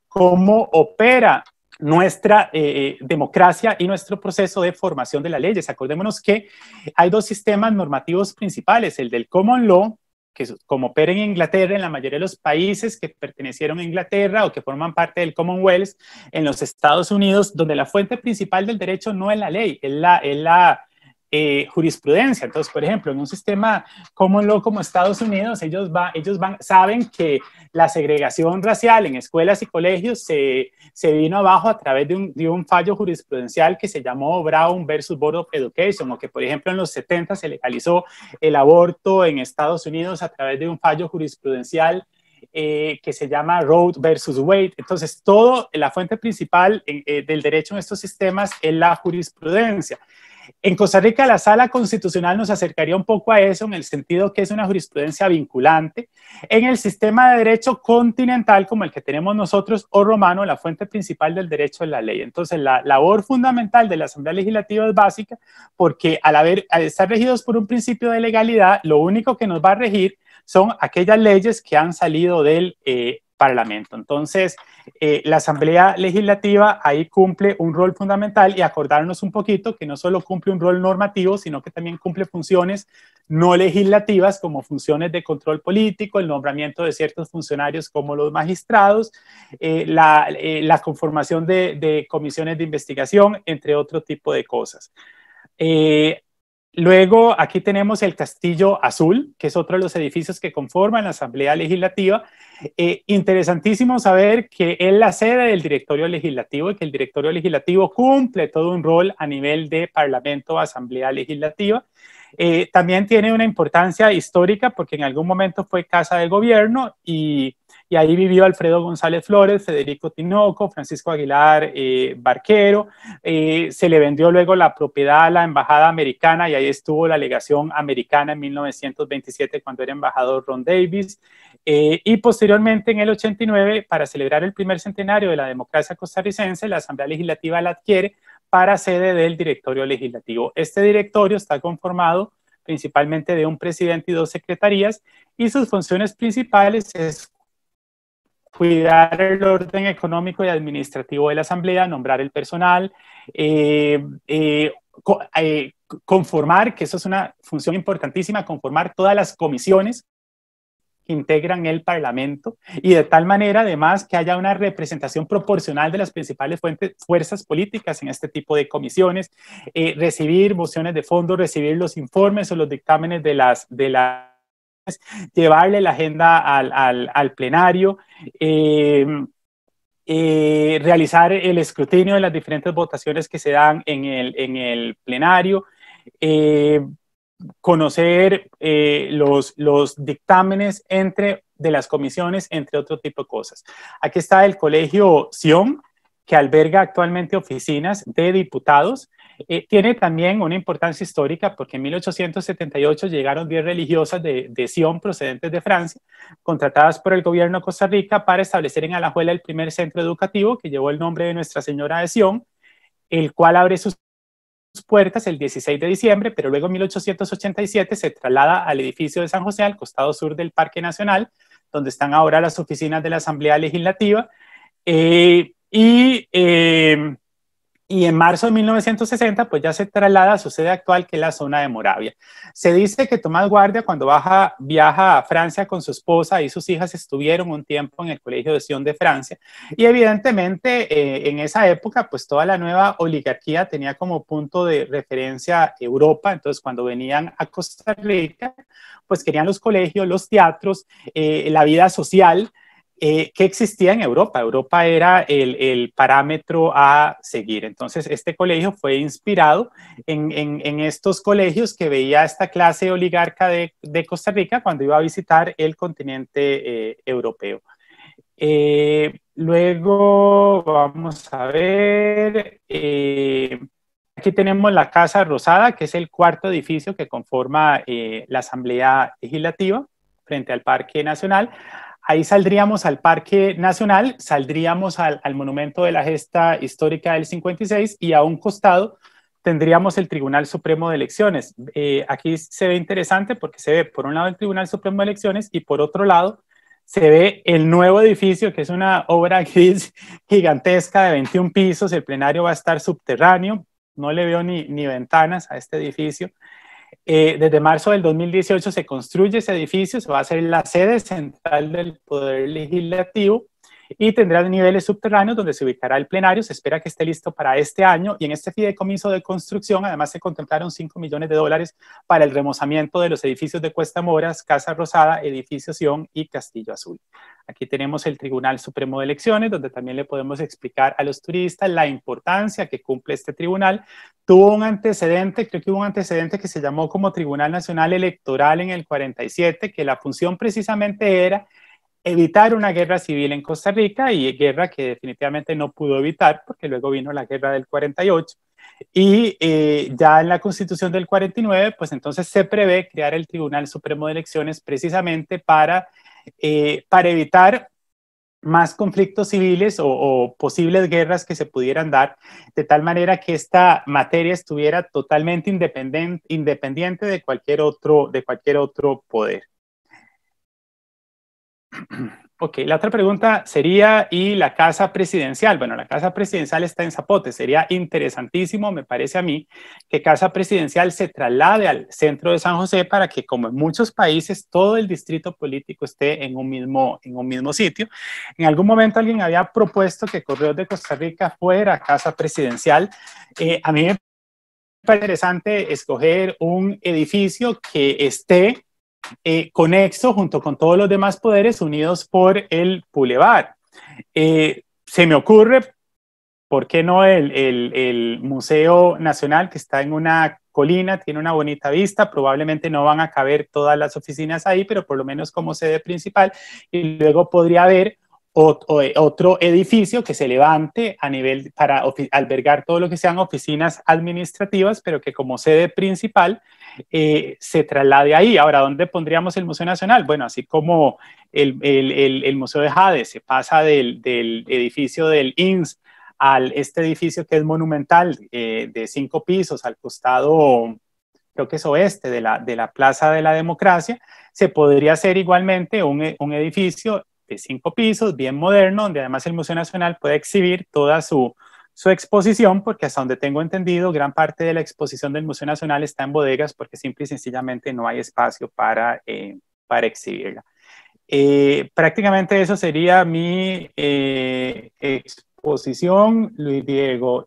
cómo opera nuestra eh, eh, democracia y nuestro proceso de formación de las leyes. Acordémonos que hay dos sistemas normativos principales, el del common law, que como opera en Inglaterra, en la mayoría de los países que pertenecieron a Inglaterra o que forman parte del Commonwealth, en los Estados Unidos, donde la fuente principal del derecho no es la ley, es la, es la eh, jurisprudencia. Entonces, por ejemplo, en un sistema como lo como Estados Unidos, ellos, va, ellos van, saben que la segregación racial en escuelas y colegios se, se vino abajo a través de un, de un, fallo jurisprudencial que se llamó Brown versus Board of Education, o que, por ejemplo, en los 70 se legalizó el aborto en Estados Unidos a través de un fallo jurisprudencial. Eh, que se llama Road versus Wade. Entonces, todo la fuente principal eh, del derecho en estos sistemas es la jurisprudencia. En Costa Rica la sala constitucional nos acercaría un poco a eso en el sentido que es una jurisprudencia vinculante. En el sistema de derecho continental como el que tenemos nosotros o romano, la fuente principal del derecho es la ley. Entonces la labor fundamental de la Asamblea Legislativa es básica porque al, haber, estar regidos por un principio de legalidad, lo único que nos va a regir son aquellas leyes que han salido del eh, Parlamento. Entonces, eh, la Asamblea Legislativa ahí cumple un rol fundamental y acordarnos un poquito que no solo cumple un rol normativo, sino que también cumple funciones no legislativas como funciones de control político, el nombramiento de ciertos funcionarios como los magistrados, eh, eh, la, conformación de, comisiones de investigación, entre otro tipo de cosas. Luego, aquí tenemos el Castillo Azul, que es otro de los edificios que conforman la Asamblea Legislativa. Eh, interesantísimo saber que es la sede del Directorio Legislativo y que el Directorio Legislativo cumple todo un rol a nivel de Parlamento, Asamblea Legislativa. Eh, también tiene una importancia histórica porque en algún momento fue casa del gobierno y, ahí vivió Alfredo González Flores, Federico Tinoco, Francisco Aguilar eh, Barquero. Eh, se le vendió luego la propiedad a la embajada americana y ahí estuvo la legación americana en 1927 cuando era embajador Ron Davis. y posteriormente en el 89, para celebrar el primer centenario de la democracia costarricense, la Asamblea Legislativa la adquiere para sede del directorio legislativo. Este directorio está conformado principalmente de un presidente y dos secretarías y sus funciones principales es cuidar el orden económico y administrativo de la Asamblea, nombrar el personal, eh, eh, eh, conformar, que eso es una función importantísima, conformar todas las comisiones integran el Parlamento y de tal manera además que haya una representación proporcional de las principales fuentes, fuerzas políticas en este tipo de comisiones, eh, recibir mociones de fondo, recibir los informes o los dictámenes de las... De las llevarle la agenda al, plenario, em, eh, realizar el escrutinio de las diferentes votaciones que se dan en el, plenario, eh, conocer eh, los, dictámenes entre, de las comisiones, entre otro tipo de cosas. Aquí está el Colegio Sion, que alberga actualmente oficinas de diputados. Eh, tiene también una importancia histórica porque en 1878 llegaron 10 religiosas de, de, Sion procedentes de Francia, contratadas por el gobierno de Costa Rica para establecer en Alajuela el primer centro educativo que llevó el nombre de Nuestra Señora de Sion, el cual abre sus puertas el 16 de diciembre, pero luego en 1887 se traslada al edificio de San José, al costado sur del Parque Nacional, donde están ahora las oficinas de la Asamblea Legislativa. Eh, y eh, y en marzo de 1960 pues ya se traslada a su sede actual que es la zona de Moravia. Se dice que Tomás Guardia cuando baja, viaja a Francia con su esposa y sus hijas estuvieron un tiempo en el Colegio de Sion de Francia y evidentemente eh, en esa época pues toda la nueva oligarquía tenía como punto de referencia Europa, entonces cuando venían a Costa Rica pues querían los colegios, los teatros, eh, la vida social, eh, que existía en Europa. Europa era el, parámetro a seguir. Entonces, este colegio fue inspirado en, estos colegios que veía esta clase oligarca de, Costa Rica cuando iba a visitar el continente eh, europeo. Eh, luego, vamos a ver, aquí tenemos la Casa Rosada, que es el cuarto edificio que conforma la Asamblea Legislativa frente al Parque Nacional ahí saldríamos al Parque Nacional, saldríamos al, Monumento de la Gesta Histórica del 56 y a un costado tendríamos el Tribunal Supremo de Elecciones. Eh, aquí se ve interesante porque se ve por un lado el Tribunal Supremo de Elecciones y por otro lado se ve el nuevo edificio, que es una obra gris gigantesca de 21 pisos, el plenario va a estar subterráneo, no le veo ni, ni ventanas a este edificio. Eh, desde marzo del 2018 se construye ese edificio, se va a ser la sede central del Poder Legislativo y tendrá niveles subterráneos donde se ubicará el plenario. Se espera que esté listo para este año y en este fideicomiso de construcción además se contemplaron 5 millones de dólares para el remozamiento de los edificios de Cuesta Moras, Casa Rosada, Edificio Sion y Castillo Azul. Aquí tenemos el Tribunal Supremo de Elecciones, donde también le podemos explicar a los turistas la importancia que cumple este tribunal. Tuvo un antecedente, creo que hubo un antecedente que se llamó como Tribunal Nacional Electoral en el 47, que la función precisamente era evitar una guerra civil en Costa Rica y guerra que definitivamente no pudo evitar porque luego vino la guerra del 48 y eh, ya en la constitución del 49 pues entonces se prevé crear el Tribunal Supremo de Elecciones precisamente para, eh, para evitar más conflictos civiles o, o, posibles guerras que se pudieran dar, de tal manera que esta materia estuviera totalmente independiente, independiente de, cualquier otro, de cualquier otro poder. Ok, la otra pregunta sería, ¿y la casa presidencial? Bueno, la casa presidencial está en Zapote. Sería interesantísimo, me parece a mí, que casa presidencial se traslade al centro de San José para que, como en muchos países, todo el distrito político esté en un mismo, en un mismo sitio. En algún momento alguien había propuesto que Correos de Costa Rica fuera casa presidencial. Eh, a mí me parece interesante escoger un edificio que esté eh, conexo junto con todos los demás poderes unidos por el Pulevar. Eh, se me ocurre, ¿por qué no el, el, el, Museo Nacional que está en una colina, tiene una bonita vista, probablemente no van a caber todas las oficinas ahí, pero por lo menos como sede principal, y luego podría haber eh, otro edificio que se levante a nivel para albergar todo lo que sean oficinas administrativas, pero que como sede principal eh, se traslade ahí. Ahora, ¿dónde pondríamos el Museo Nacional? Bueno, así como el, Museo de Jade se pasa del, edificio del INS al este edificio que es monumental eh, de cinco pisos al costado creo que es oeste de la, de la Plaza de la Democracia, se podría hacer igualmente un, un edificio de cinco pisos, bien moderno, donde además el Museo Nacional puede exhibir toda su, exposición, porque hasta donde tengo entendido, gran parte de la exposición del Museo Nacional está en bodegas porque simple y sencillamente no hay espacio para, eh, para exhibirla. Eh, prácticamente eso sería mi eh, exposición, Luis Diego.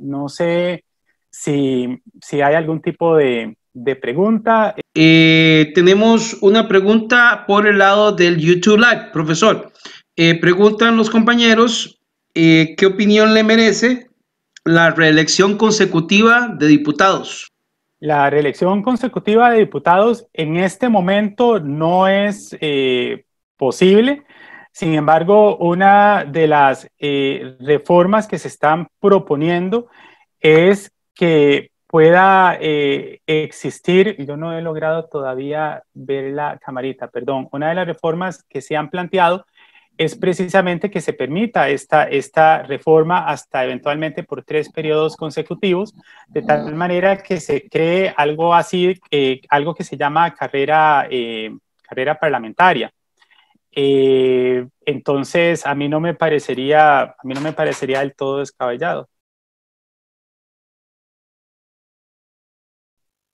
no sé si hay algún tipo de, de pregunta. Eh, tenemos una pregunta por el lado del YouTube Live, profesor. Eh, preguntan los compañeros eh, qué opinión le merece la reelección consecutiva de diputados. La reelección consecutiva de diputados en este momento no es posible. Sin embargo, una de las reformas que se están proponiendo es que pueda eh, existir, yo no he logrado todavía ver la camarita, perdón, una de las reformas que se han planteado es precisamente que se permita esta, esta reforma hasta eventualmente por tres periodos consecutivos, de tal manera que se cree algo así, eh, algo que se llama carrera, eh, carrera parlamentaria. entonces, a mí, no me parecería, a mí no me parecería del todo descabellado.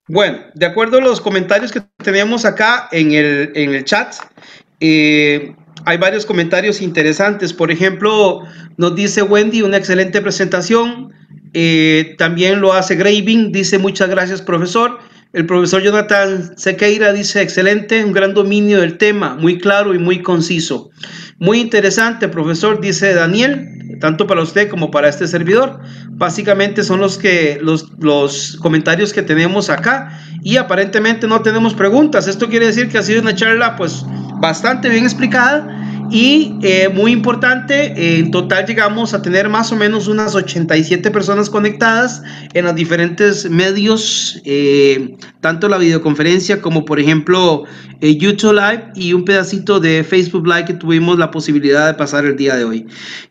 Bueno, de acuerdo a los comentarios que tenemos acá en el, en el chat, eh, hay varios comentarios interesantes. Por ejemplo, nos dice Wendy, una excelente presentación. Eh, también lo hace Graving, dice muchas gracias profesor. El profesor Jonathan Sequeira dice, excelente, un gran dominio del tema, muy claro y muy conciso. Muy interesante, profesor, dice Daniel, tanto para usted como para este servidor. Básicamente son los, que, los, los comentarios que tenemos acá y aparentemente no tenemos preguntas. Esto quiere decir que ha sido una charla pues bastante bien explicada y eh, muy importante, en total llegamos a tener más o menos unas 87 personas conectadas en los diferentes medios, eh, tanto la videoconferencia como por ejemplo eh, YouTube Live y un pedacito de Facebook Live que tuvimos la posibilidad de pasar el día de hoy.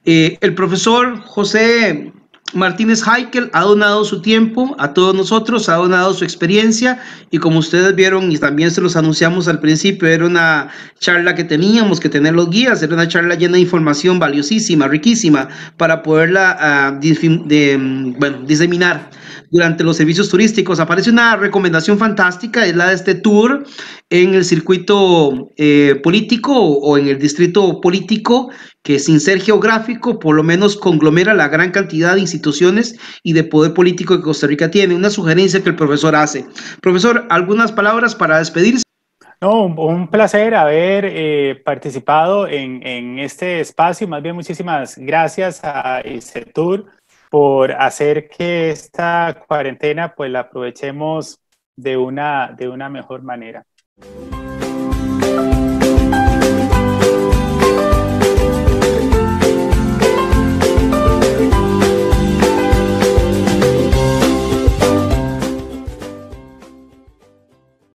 el profesor José Martínez Heikel ha donado su tiempo a todos nosotros, ha donado su experiencia y como ustedes vieron y también se los anunciamos al principio, era una charla que teníamos que tener los guías, era una charla llena de información valiosísima, riquísima, para poderla ah, mm, diseminar durante los servicios turísticos. Aparece una recomendación fantástica, es la de este tour en el circuito eh, político o en el distrito político, que sin ser geográfico, por lo menos conglomera la gran cantidad de instituciones y de poder político que Costa Rica tiene. Una sugerencia que el profesor hace. Profesor, algunas palabras para despedirse. No, un placer haber eh, participado en, este espacio. Más bien, muchísimas gracias a este tour por hacer que esta cuarentena pues la aprovechemos de una, de una mejor manera.